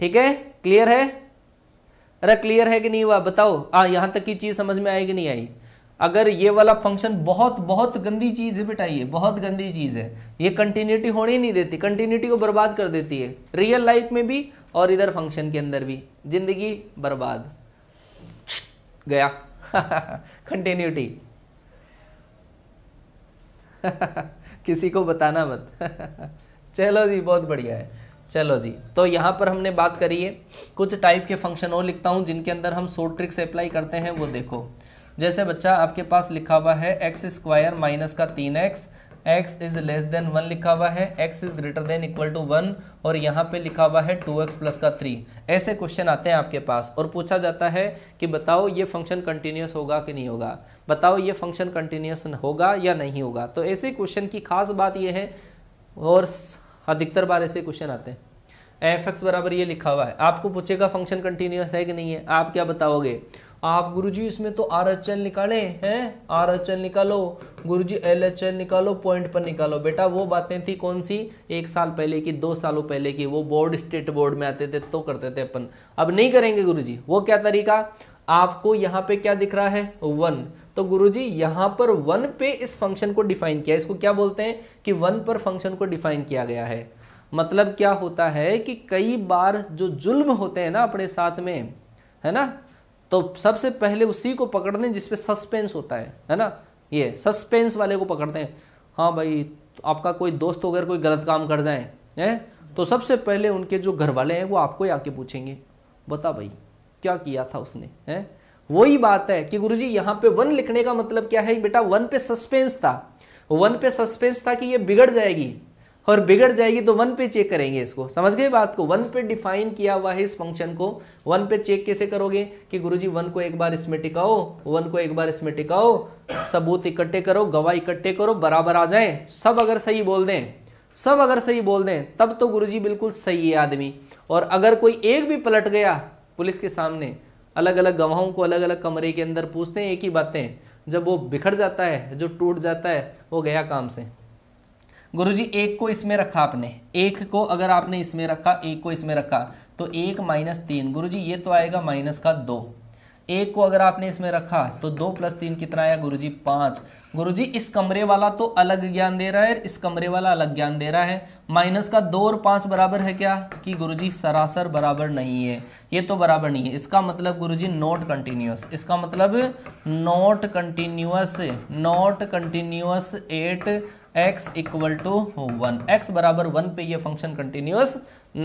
ठीक है क्लियर है अरे क्लियर है कि नहीं हुआ बताओ आ यहां तक की चीज़ समझ में आई कि नहीं आई अगर ये वाला फंक्शन बहुत बहुत गंदी चीज़ है बेटा ये बहुत गंदी चीज़ है ये कंटिन्यूटी होने ही नहीं देती कंटिन्यूटी को बर्बाद कर देती है रियल लाइफ में भी और इधर फंक्शन के अंदर भी जिंदगी बर्बाद गया कंटिन्यूटी *laughs* *laughs* किसी को बताना मत चलो जी बहुत बढ़िया है चलो जी तो यहाँ पर हमने बात करी है कुछ टाइप के फंक्शन और लिखता हूँ जिनके अंदर हम शॉर्ट ट्रिक्स अप्लाई करते हैं वो देखो जैसे बच्चा आपके पास लिखा हुआ है एक्स स्क्वायर माइनस का तीन x x is less than one लिखा हुआ है x is greater than equal to one और यहाँ पे लिखा हुआ है टू एक्स प्लस का थ्री ऐसे क्वेश्चन आते हैं आपके पास और पूछा जाता है कि बताओ ये फंक्शन कंटिन्यूस होगा कि नहीं होगा बताओ ये फंक्शन कंटिन्यूस होगा या नहीं होगा तो ऐसे क्वेश्चन की खास बात यह है और अधिकतर बार ऐसे क्वेश्चन आते हैं एफ एक्स बराबर ये लिखा हुआ है आपको पूछेगा फंक्शन कंटिन्यूस है कि नहीं है आप क्या बताओगे आप गुरुजी इसमें तो आर एच एल निकाले हैं आर एच एल निकालो गुरुजी जी एल एच एल निकालो पॉइंट पर निकालो बेटा वो बातें थी कौन सी एक साल पहले की दो सालों पहले की वो बोर्ड स्टेट बोर्ड में आते थे तो करते थे अपन अब नहीं करेंगे गुरुजी वो क्या तरीका आपको यहाँ पे क्या दिख रहा है वन तो गुरुजी यहां पर वन पे इस फंक्शन को डिफाइन किया इसको क्या बोलते हैं कि वन पर फंक्शन को डिफाइन किया गया है मतलब क्या होता है कि कई बार जो जुल्म होते हैं ना अपने साथ में है ना तो सबसे पहले उसी को पकड़ने जिसपे सस्पेंस होता है है ना ये सस्पेंस वाले को पकड़ते हैं हाँ भाई तो आपका कोई दोस्त वगैरह कोई गलत काम कर जाए है तो सबसे पहले उनके जो घर वाले हैं वो आपको ही आके पूछेंगे बता भाई क्या किया था उसने हैं वही बात है कि गुरु जी यहाँ पे वन लिखने का मतलब क्या है बेटा वन पे सस्पेंस था वन पे सस्पेंस था कि ये बिगड़ जाएगी और बिगड़ जाएगी तो वन पे चेक करेंगे इसको समझ गए बात को वन पे डिफाइन किया हुआ है इस फंक्शन को वन पे चेक कैसे करोगे कि गुरुजी वन को एक बार इसमें टिकाओ वन को एक बार इसमें टिकाओ सबूत इकट्ठे करो गवाह इकट्ठे करो बराबर आ जाए सब अगर सही बोल दें सब अगर सही बोल दें तब तो गुरु बिल्कुल सही है आदमी और अगर कोई एक भी पलट गया पुलिस के सामने अलग अलग गवाहों को अलग अलग कमरे के अंदर पूछते हैं एक ही बातें जब वो बिखर जाता है जो टूट जाता है वो गया काम से गुरुजी एक को इसमें रखा आपने एक को अगर आपने इसमें रखा एक को इसमें रखा तो एक माइनस तीन गुरु जी ये तो आएगा माइनस का दो एक को अगर आपने इसमें रखा तो दो प्लस तीन कितना आया गुरुजी गुरु जी इस कमरे वाला तो अलग ज्ञान दे रहा है इस कमरे वाला अलग ज्ञान दे रहा है माइनस का दो और पांच बराबर है क्या कि गुरुजी सरासर बराबर नहीं है ये तो बराबर नहीं है इसका मतलब गुरुजी नॉट कंटिन्यूस इसका मतलब not continuous not continuous at x equal to one x बराबर वन पे ये फंक्शन कंटिन्यूस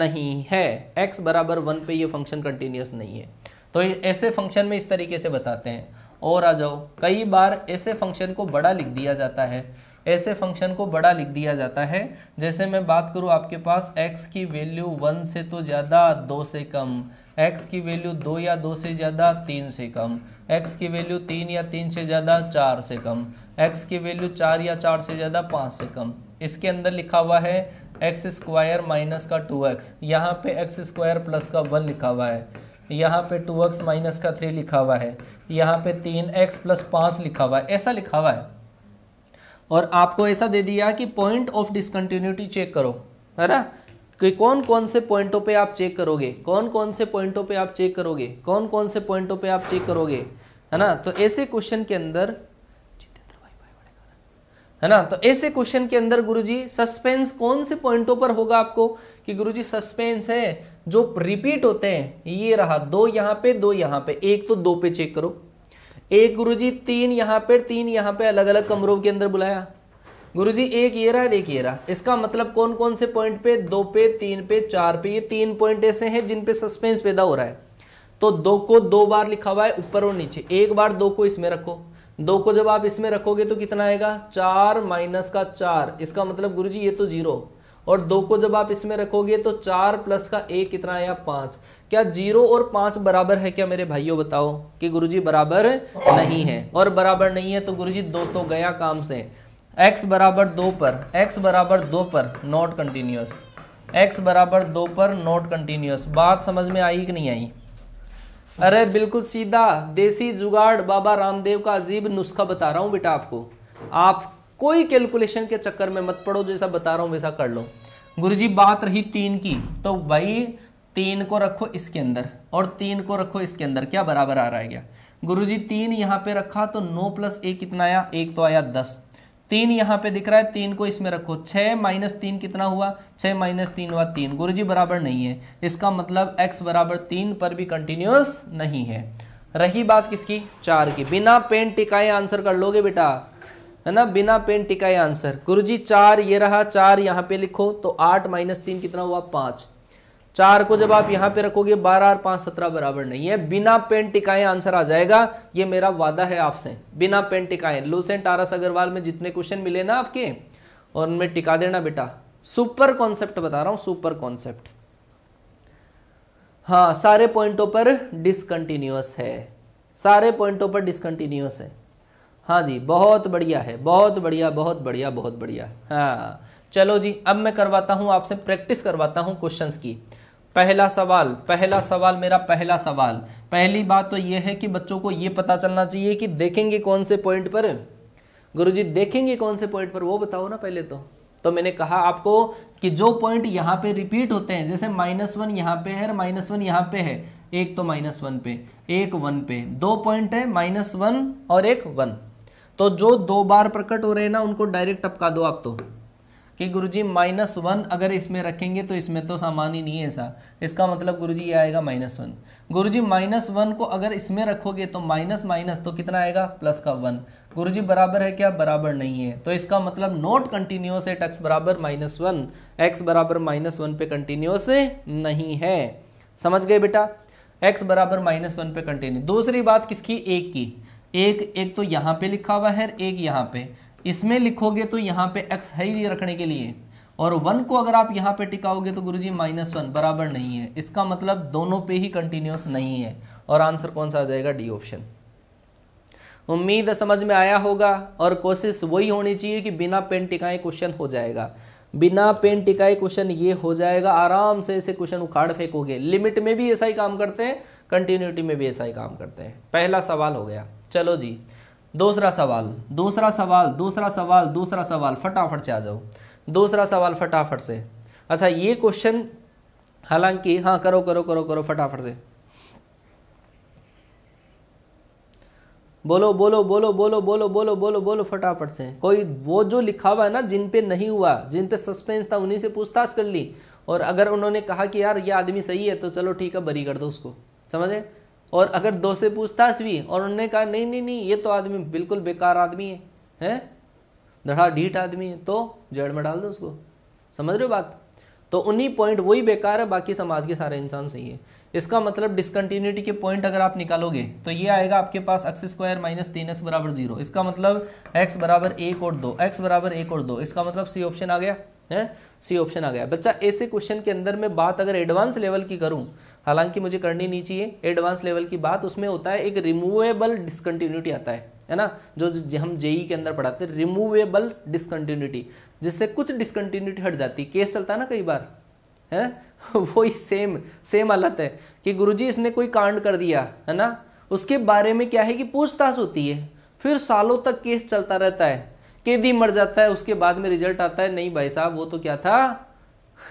नहीं है एक्स बराबर वन पे ये फंक्शन कंटिन्यूस नहीं है तो ऐसे फंक्शन में इस तरीके से बताते हैं और आ जाओ कई बार ऐसे फंक्शन को बड़ा लिख दिया जाता है ऐसे फंक्शन को बड़ा लिख दिया जाता है जैसे मैं बात करूँ आपके पास x की वैल्यू वन से तो ज़्यादा दो से कम x की वैल्यू दो या दो से ज़्यादा तीन से कम x की वैल्यू तीन या तीन से ज़्यादा चार से कम x की वैल्यू चार या चार से ज़्यादा पाँच से कम इसके अंदर लिखा हुआ है एक्स स्क्वायर माइनस का टू एक्स यहाँ पे एक्स स्क्वायर प्लस का वन लिखा हुआ है यहाँ पे टू एक्स माइनस का थ्री लिखा हुआ है यहाँ पे तीन एक्स प्लस पाँच लिखा हुआ है ऐसा लिखा हुआ है और आपको ऐसा दे दिया कि पॉइंट ऑफ डिसकंटिन्यूटी चेक करो है ना कि कौन कौन से पॉइंटों पे आप चेक करोगे कौन कौन से पॉइंटों पे आप चेक करोगे कौन कौन से पॉइंटों पे आप चेक करोगे है ना तो ऐसे क्वेश्चन के अंदर है ना तो ऐसे क्वेश्चन के अंदर गुरुजी सस्पेंस कौन से पॉइंटों पर होगा आपको कि गुरुजी सस्पेंस है जो रिपीट होते हैं ये रहा दो यहां पे दो यहां पे एक तो दो पे चेक करो एक गुरुजी तीन यहां पे तीन यहां पे अलग अलग कमरों के अंदर बुलाया गुरुजी एक ये रहा एक ये रहा इसका मतलब कौन कौन से पॉइंट पे दो पे तीन पे चार पे ये तीन पॉइंट ऐसे हैं जिनपे सस्पेंस पैदा हो रहा है तो दो को दो बार लिखा हुआ है ऊपर और नीचे एक बार दो को इसमें रखो दो को जब आप इसमें रखोगे तो कितना आएगा चार माइनस का चार इसका मतलब गुरु जी ये तो जीरो और दो को जब आप इसमें रखोगे तो चार प्लस का एक कितना आया पांच क्या जीरो और पांच बराबर है क्या मेरे भाइयों बताओ कि गुरुजी बराबर नहीं है और बराबर नहीं है तो गुरुजी दो तो गया काम से x बराबर दो पर x बराबर दो पर नॉट कंटिन्यूस x बराबर दो पर नॉट कंटिन्यूस बात समझ में आई कि नहीं आई अरे बिल्कुल सीधा देसी जुगाड़ बाबा रामदेव का अजीब नुस्खा बता रहा हूँ बेटा आपको आप कोई कैलकुलेशन के चक्कर में मत पड़ो जैसा बता रहा हूँ वैसा कर लो गुरु जी बात रही तीन की तो भाई तीन को रखो इसके अंदर और तीन को रखो इसके अंदर क्या बराबर आ रहा है क्या गुरु जी तीन यहाँ पे रखा तो नौ प्लस एक कितना आया एक तो आया दस तीन यहाँ पे दिख रहा है तीन को इसमें रखो छः माइनस तीन कितना हुआ छः माइनस तीन हुआ तीन गुरु जी बराबर नहीं है इसका मतलब एक्स बराबर तीन पर भी कंटिन्यूस नहीं है रही बात किसकी चार की बिना पेन टिकाए आंसर कर लोगे बेटा है ना बिना पेन टिकाए आंसर गुरु जी चार ये रहा चार यहाँ पे लिखो तो आठ माइनस तीन कितना हुआ पांच चार को जब आप यहां पे रखोगे बारह और पांच सत्रह बराबर नहीं है बिना पेन टिकाए आंसर आ जाएगा ये मेरा वादा है आपसे बिना पेन टिकाए लूसेंट आरस अग्रवाल में जितने क्वेश्चन मिले ना आपके और उनमें टिका देना बेटा सुपर कॉन्सेप्ट बता रहा हूं सुपर कॉन्सेप्ट हाँ सारे पॉइंटों पर डिसकंटिन्यूस है सारे पॉइंटों पर डिसकंटिन्यूस है हाँ जी बहुत बढ़िया है बहुत बढ़िया बहुत बढ़िया बहुत बढ़िया हाँ चलो जी अब मैं करवाता हूं आपसे प्रैक्टिस करवाता हूं क्वेश्चंस की पहला सवाल पहला सवाल मेरा पहला सवाल पहली बात तो यह है कि बच्चों को यह पता चलना चाहिए कि देखेंगे कौन से पॉइंट पर गुरुजी देखेंगे कौन से पॉइंट पर वो बताओ ना पहले तो तो मैंने कहा आपको कि जो पॉइंट यहाँ पे रिपीट होते हैं जैसे माइनस वन यहां पे है और माइनस वन यहां पे है एक तो माइनस वन पे एक वन पे दो पॉइंट है माइनस वन और एक वन तो जो दो बार प्रकट हो रहे हैं ना उनको डायरेक्ट टपका दो आप तो कि गुरुजी माइनस वन अगर इसमें रखेंगे तो इसमें तो सामान ही नहीं है ऐसा इसका मतलब गुरुजी ये आएगा माइनस वन गुरु जी माइनस वन को अगर इसमें रखोगे तो माइनस माइनस तो कितना आएगा प्लस का वन गुरु जी बराबर है क्या बराबर नहीं है तो इसका मतलब नोट कंटिन्यूस एट एक्स बराबर माइनस वन एक्स बराबर माइनस वन पे कंटिन्यूस नहीं है समझ गए बेटा एक्स बराबर माइनस वन पे कंटिन्यू दूसरी बात किसकी एक की एक एक तो यहाँ पे लिखा हुआ है एक यहाँ पे इसमें लिखोगे तो यहाँ पे x है ही रखने के लिए और वन को अगर आप यहाँ पे टिकाओगे तो गुरुजी माइनस वन बराबर नहीं है इसका मतलब दोनों पे ही कंटिन्यूस नहीं है और आंसर कौन सा आ जाएगा डी ऑप्शन उम्मीद समझ में आया होगा और कोशिश वही होनी चाहिए कि बिना पेन टिकाए क्वेश्चन हो जाएगा बिना पेन टिकाए क्वेश्चन ये हो जाएगा आराम से इसे क्वेश्चन उखाड़ फेंकोगे लिमिट में भी ऐसा ही काम करते हैं कंटिन्यूटी में भी ऐसा ही काम करते हैं पहला सवाल हो गया चलो जी दूसरा सवाल दूसरा सवाल दूसरा सवाल दूसरा सवाल फटाफट से आ जाओ दूसरा सवाल फटाफट से अच्छा ये क्वेश्चन हालांकि हाँ करो करो करो करो फटाफट से बोलो बोलो बोलो बोलो बोलो बोलो बोलो बोलो फटाफट से कोई वो जो लिखा हुआ है ना जिन पे नहीं हुआ जिन पे सस्पेंस था उन्हीं से पूछताछ कर ली और अगर उन्होंने कहा कि यार ये आदमी सही है तो चलो ठीक है बरी कर दो उसको समझे और अगर दो से पूछताछ भी और उन्होंने कहा नहीं नहीं नहीं ये तो आदमी बिल्कुल बेकार आदमी है हैं धड़ा ढीठ आदमी है तो जेड़ में डाल दो उसको समझ रहे हो बात तो उन्हीं पॉइंट वही बेकार है बाकी समाज के सारे इंसान सही है इसका मतलब डिसकंटिन्यूटी के पॉइंट अगर आप निकालोगे तो ये आएगा आपके पास एक्स स्क्वायर माइनस तीन एक्स बराबर जीरो इसका मतलब एक्स बराबर एक और दो एक्स बराबर एक और दो इसका मतलब सी ऑप्शन आ गया है सी ऑप्शन आ गया बच्चा ऐसे क्वेश्चन के अंदर मैं बात अगर एडवांस लेवल की करूँ हालांकि मुझे करनी नहीं चाहिए एडवांस लेवल की बात उसमें होता है एक रिमूवेबल डिसकंटिन्यूटी आता है है ना जो हम जेई e के अंदर पढ़ाते हैं रिमूवेबल डिसकंटिन्यूटी जिससे कुछ डिसकंटिन्यूटी हट जाती केस चलता है ना कई बार है वो ही सेम सेम हालत है कि गुरुजी इसने कोई कांड कर दिया है ना उसके बारे में क्या है कि पूछताछ होती है फिर सालों तक केस चलता रहता है केदी मर जाता है उसके बाद में रिजल्ट आता है नहीं भाई साहब वो तो क्या था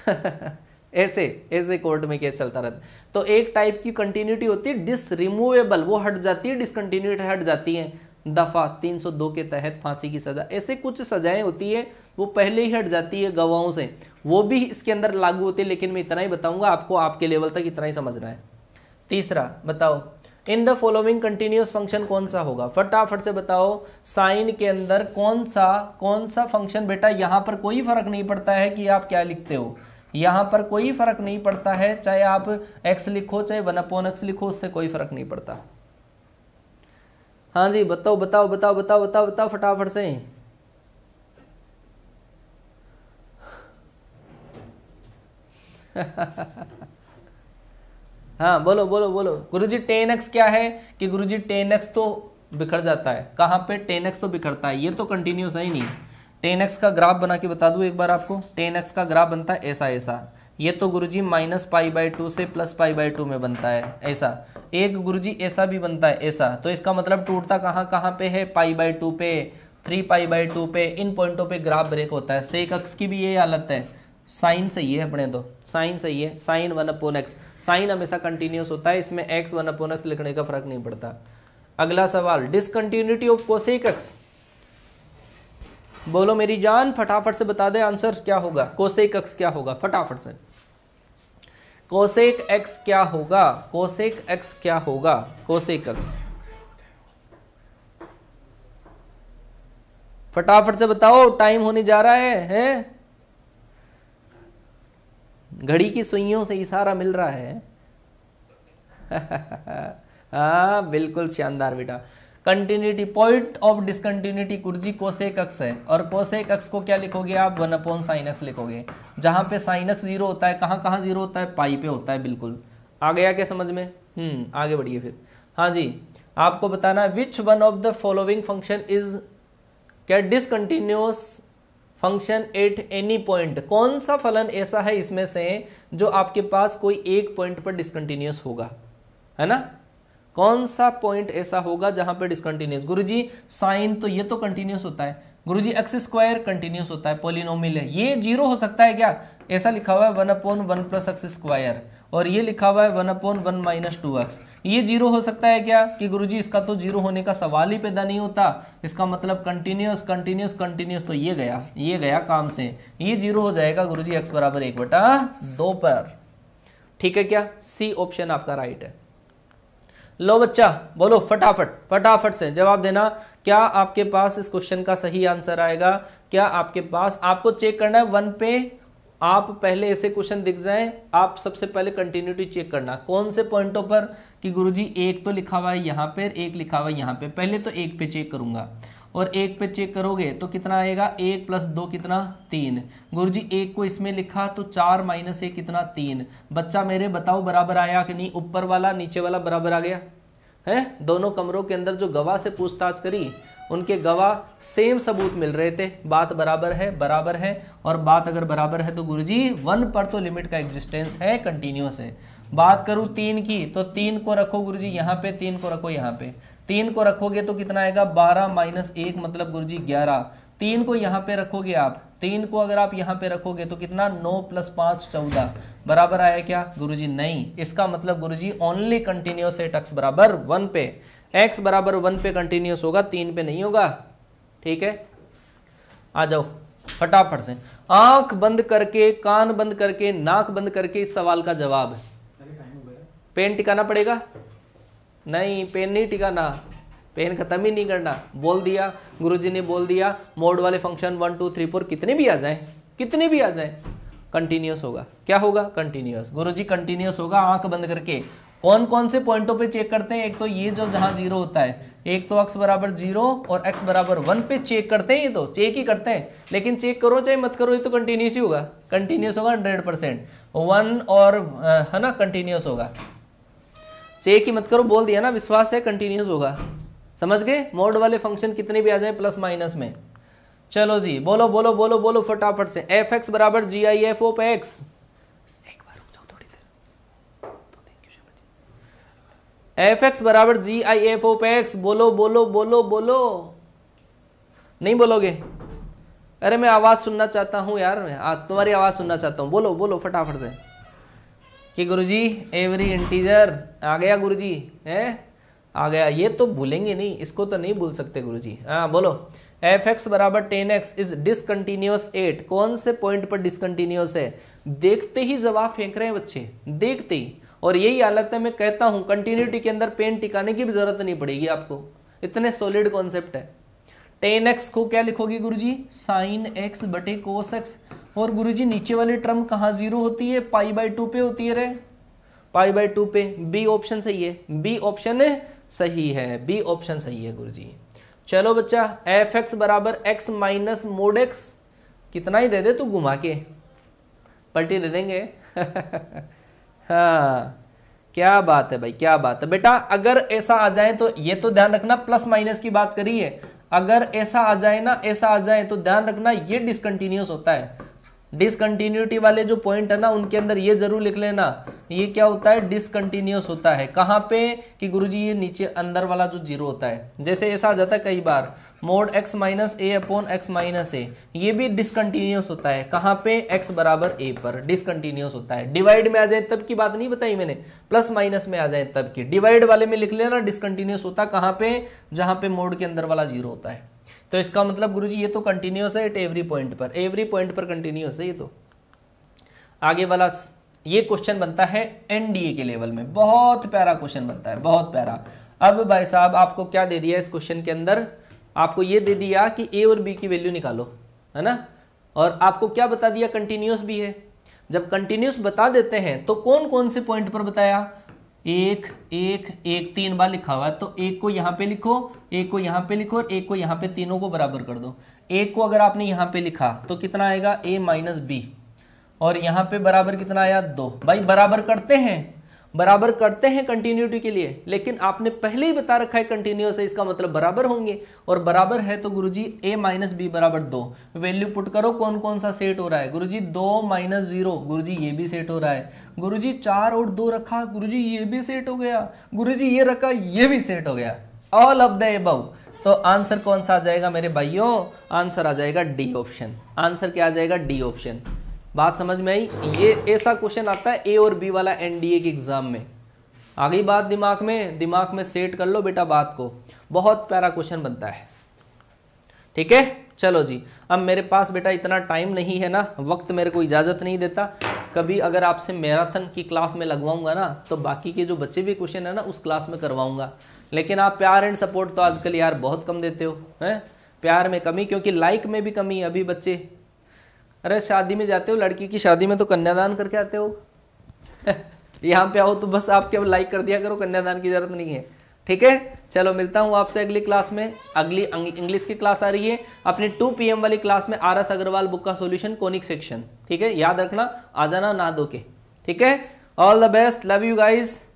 *laughs* ऐसे ऐसे कोर्ट में केस चलता रहता तो एक टाइप की कंटिन्यूटी होती है डिस रिमूवेबल वो हट जाती है डिसकंटिन्यूटी हट जाती है दफा 302 के तहत फांसी की सजा ऐसे कुछ सजाएं होती है वो पहले ही हट जाती है गवाहों से वो भी इसके अंदर लागू होती है लेकिन मैं इतना ही बताऊंगा आपको आपके लेवल तक इतना ही समझना है तीसरा बताओ in the following continuous function कौन सा होगा फटाफट से बताओ साइन के अंदर कौन सा कौन सा फंक्शन बेटा यहाँ पर कोई फर्क नहीं पड़ता है कि आप क्या लिखते हो यहाँ पर कोई फर्क नहीं पड़ता है चाहे आप x लिखो चाहे वन अपोन एक्स लिखो उससे कोई फर्क नहीं पड़ता हाँ जी बताओ बताओ बताओ बताओ बताओ बताओ फटाफट से ha ha ha हाँ बोलो बोलो बोलो गुरुजी टेन एक्स क्या है कि गुरुजी टेन एक्स तो बिखर जाता है कहाँ पे टेन एक्स तो बिखरता है ये तो कंटिन्यूस है ही नहीं टेन एक्स का ग्राफ बना के बता दूँ एक बार आपको टेन एक्स का ग्राफ बनता है ऐसा ऐसा ये तो गुरुजी माइनस पाई बाई टू से प्लस पाई बाई टू में बनता है ऐसा एक जी ऐसा भी बनता है ऐसा तो इसका मतलब टूटता कहाँ कहाँ पे है पाई बाई टू पे थ्री पाई बाई टू पे इन पॉइंटों पे ग्राफ ब्रेक होता है सेक अक्स की भी ये हालत है साइन सही है अपने दो तो। साइन सही है sine one upon x sine हमेशा कंटिन्यूस होता है इसमें एक्स वन अपोन एक्स लिखने का फर्क नहीं पड़ता अगला सवाल डिसकंटिन्यूटी ऑफ कोसेक एक्स बोलो मेरी जान फटाफट से बता दे आंसर क्या होगा कोसेक एक्स क्या होगा फटाफट से कोसेक एक्स क्या होगा कोसेक एक्स क्या होगा कोसेक एक्स फटाफट से बताओ टाइम होने जा रहा है है? घड़ी की सुइयों से इशारा मिल रहा है *laughs* हाँ बिल्कुल शानदार बेटा कंटिन्यूटी पॉइंट ऑफ डिसकंटिन्यूटी कुर्जी कोसेक अक्स है और कोसेक अक्स को क्या लिखोगे आप वन अपॉन साइन एक्स लिखोगे जहाँ पे साइन एक्स जीरो होता है कहाँ कहाँ जीरो होता है पाई पे होता है बिल्कुल आ गया क्या समझ में हम्म आगे बढ़िए फिर हाँ जी आपको बताना है which one of the following function is क्या discontinuous function at any point कौन सा फलन ऐसा है इसमें से जो आपके पास कोई एक पॉइंट पर डिसकंटिन्यूस होगा है ना कौन सा पॉइंट ऐसा होगा जहां पर डिसकंटिन्यूस गुरु जी साइन तो ये तो कंटिन्यूस होता है गुरु जी एक्स स्क्वायर कंटिन्यूस होता है पोलिनोमिल है ये जीरो हो सकता है क्या ऐसा लिखा हुआ है one upon one plus x square और ये लिखा हुआ है one upon one minus two x ये जीरो हो सकता है क्या कि गुरुजी इसका तो जीरो होने का सवाल ही पैदा नहीं होता इसका मतलब कंटिन्यूस कंटिन्यूस कंटिन्यूस तो ये गया ये गया काम से ये जीरो हो जाएगा गुरु जी एक्स बराबर एक बटा दो पर ठीक है क्या सी ऑप्शन आपका राइट है लो बच्चा बोलो फटाफट फटाफट से जवाब देना क्या आपके पास इस क्वेश्चन का सही आंसर आएगा क्या आपके पास आपको चेक करना है वन पे आप पहले ऐसे क्वेश्चन दिख जाए आप सबसे पहले कंटिन्यूटी चेक करना कौन से पॉइंटों पर कि गुरुजी एक तो लिखा हुआ है यहाँ पर एक लिखा हुआ है यहाँ पे पहले तो एक पे चेक करूँगा और एक पे चेक करोगे तो कितना आएगा एक प्लस दो कितना तीन गुरुजी एक को इसमें लिखा तो चार माइनस एक कितना तीन बच्चा मेरे बताओ बराबर आया कि नहीं ऊपर वाला नीचे वाला बराबर आ गया है दोनों कमरों के अंदर जो गवाह से पूछताछ करी उनके गवाह सेम सबूत मिल रहे थे बात बराबर है बराबर है और बात अगर बराबर है तो गुरु जी वन पर तो लिमिट का एग्जिस्टेंस है कंटिन्यूस है बात करूँ तीन की तो तीन को रखो गुरु जी यहाँ पे तीन को रखो यहाँ पे तीन को रखोगे तो कितना आएगा बारह माइनस एक मतलब गुरु जी ग्यारह तीन को यहाँ पे रखोगे आप तीन को अगर आप यहाँ पे रखोगे तो कितना नौ प्लस पाँच चौदह बराबर आया क्या गुरुजी नहीं इसका मतलब गुरुजी ओनली कंटिन्यूस एट एक्स बराबर वन पे एक्स बराबर वन पे कंटिन्यूस होगा तीन पे नहीं होगा ठीक है आ जाओ फटाफट से आंख बंद करके कान बंद करके नाक बंद करके इस सवाल का जवाब है पेन टिकाना पड़ेगा नहीं पेन नहीं टिकाना पेन खत्म ही नहीं करना बोल दिया गुरुजी ने बोल दिया मोड वाले function one two three four कितने भी आ जाए कितने भी आ जाए कंटिन्यूस होगा क्या होगा कंटिन्यूस गुरुजी कंटिन्यूस होगा आंख बंद करके कौन कौन से पॉइंटों पे चेक करते हैं एक तो ये जो जहां जीरो होता है एक तो एक्स बराबर जीरो और एक्स बराबर वन पे चेक करते हैं ये तो चेक ही करते हैं लेकिन चेक करो चाहे मत करो ये तो कंटिन्यूस ही होगा कंटिन्यूस होगा हंड्रेड परसेंट वन और है ना कंटिन्यूस होगा चेक ही मत करो बोल दिया ना विश्वास है कंटिन्यूस होगा समझ गए मोड वाले फंक्शन कितने भी आ जाए प्लस माइनस में चलो जी बोलो बोलो बोलो बोलो फटाफट से एफ एक्स बराबर जी आई एफ ओ पे एक्स एफ एक्स बराबर जी आई एफ ओप एक्स बोलो बोलो बोलो बोलो नहीं बोलोगे अरे मैं आवाज़ सुनना चाहता हूँ यार मैं आ, तुम्हारी आवाज़ सुनना चाहता हूँ बोलो बोलो फटाफट से कि गुरुजी एवरी इंटीजर आ गया गुरुजी है आ गया ये तो भूलेंगे नहीं इसको तो नहीं भूल सकते गुरुजी हाँ बोलो एफ एक्स बराबर tan x is discontinuous at कौन से पॉइंट पर डिसकंटिन्यूस है देखते ही जवाब फेंक रहे हैं बच्चे देखते ही और यही हालत है मैं कहता हूं कंटिन्यूटी के अंदर पेन टिकाने की भी ज़रूरत नहीं पड़ेगी आपको इतने सॉलिड कॉन्सेप्ट है टेन एक्स को क्या लिखोगे गुरु जी साइन एक्स बटे कोस एक्स और गुरु जी नीचे वाली टर्म कहाँ जीरो होती है पाई बाई टू पे होती है रे पाई बाई टू पे बी ऑप्शन सही है बी ऑप्शन सही है बी ऑप्शन सही है गुरु जी चलो बच्चा एफ एक्स बराबर एक्स माइनस मोड एक्स कितना ही दे दे तू घुमा के पलटी दे देंगे *laughs* हाँ क्या बात है भाई क्या बात है बेटा अगर ऐसा आ जाए तो ये तो ध्यान रखना प्लस माइनस की बात करी है अगर ऐसा आ जाए ना ऐसा आ जाए तो ध्यान रखना ये डिसकंटिन्यूस होता है डिसकंटिन्यूटी वाले जो पॉइंट है ना उनके अंदर ये जरूर लिख लेना ये क्या होता है डिसकंटिन्यूस होता है कहाँ पे कि गुरुजी ये नीचे अंदर वाला जो जीरो होता है जैसे ऐसा आ जाता है कई बार mod x minus a upon x minus a ये भी डिसकंटिन्यूस होता है कहाँ पे एक्स बराबर ए पर डिसकंटिन्यूस होता है डिवाइड में आ जाए तब की बात नहीं बताई मैंने प्लस माइनस में आ जाए तब की डिवाइड वाले में लिख लेना डिसकंटिन्यूस होता है कहाँ पे जहाँ पे मोड के अंदर वाला जीरो होता है तो इसका मतलब गुरुजी ये तो कंटिन्यूस है एट एवरी पॉइंट पर एवरी पॉइंट पर कंटिन्यूस है ये तो आगे वाला ये क्वेश्चन बनता है एनडीए के लेवल में बहुत प्यारा क्वेश्चन बनता है बहुत प्यारा अब भाई साहब आपको क्या दे दिया इस क्वेश्चन के अंदर आपको ये दे दिया कि ए और बी की वैल्यू निकालो है ना और आपको क्या बता दिया कंटिन्यूस भी है जब कंटिन्यूस बता देते हैं तो कौन कौन से पॉइंट पर बताया एक एक एक तीन बार लिखा हुआ है तो एक को यहाँ पे लिखो एक को यहाँ पे लिखो और एक को यहाँ पे तीनों को बराबर कर दो एक को अगर आपने यहाँ पे लिखा तो कितना आएगा ए माइनस बी और यहाँ पे बराबर कितना आया दो भाई बराबर करते हैं बराबर करते हैं कंटिन्यूटी के लिए लेकिन आपने पहले ही बता रखा है कंटिन्यूस है इसका मतलब बराबर होंगे और बराबर है तो गुरु जी ए माइनस बी बराबर दो वैल्यू पुट करो कौन कौन सा सेट हो रहा है गुरु जी दो माइनस जीरो गुरु जी ये भी सेट हो रहा है गुरु जी चार और दो रखा गुरु जी ये भी सेट हो गया गुरु जी ये रखा ये भी सेट हो गया ऑल ऑफ द एबव तो आंसर कौन सा आ जाएगा मेरे भाइयों आंसर आ जाएगा डी ऑप्शन आंसर क्या आ जाएगा डी ऑप्शन बात समझ में आई ये ऐसा क्वेश्चन आता है ए और बी वाला एनडीए के एग्जाम में आ गई बात दिमाग में दिमाग में सेट कर लो बेटा बात को बहुत प्यारा क्वेश्चन बनता है ठीक है चलो जी अब मेरे पास बेटा इतना टाइम नहीं है ना वक्त मेरे को इजाज़त नहीं देता कभी अगर आपसे मैराथन की क्लास में लगवाऊंगा ना तो बाकी के जो बच्चे भी क्वेश्चन है ना उस क्लास में करवाऊंगा लेकिन आप प्यार एंड सपोर्ट तो आजकल यार बहुत कम देते हो है प्यार में कमी क्योंकि लाइक में भी कमी अभी बच्चे अरे शादी में जाते हो लड़की की शादी में तो कन्यादान करके आते हो *laughs* यहाँ पे आओ तो बस आप क्या लाइक कर दिया करो कन्यादान की जरूरत नहीं है ठीक है चलो मिलता हूँ आपसे अगली क्लास में अगली इंग्लिश की क्लास आ रही है अपनी 2 पीएम वाली क्लास में आर एस अग्रवाल बुक का सॉल्यूशन कोनिक सेक्शन ठीक है याद रखना आ जाना ना दो के ठीक है all the best love you guys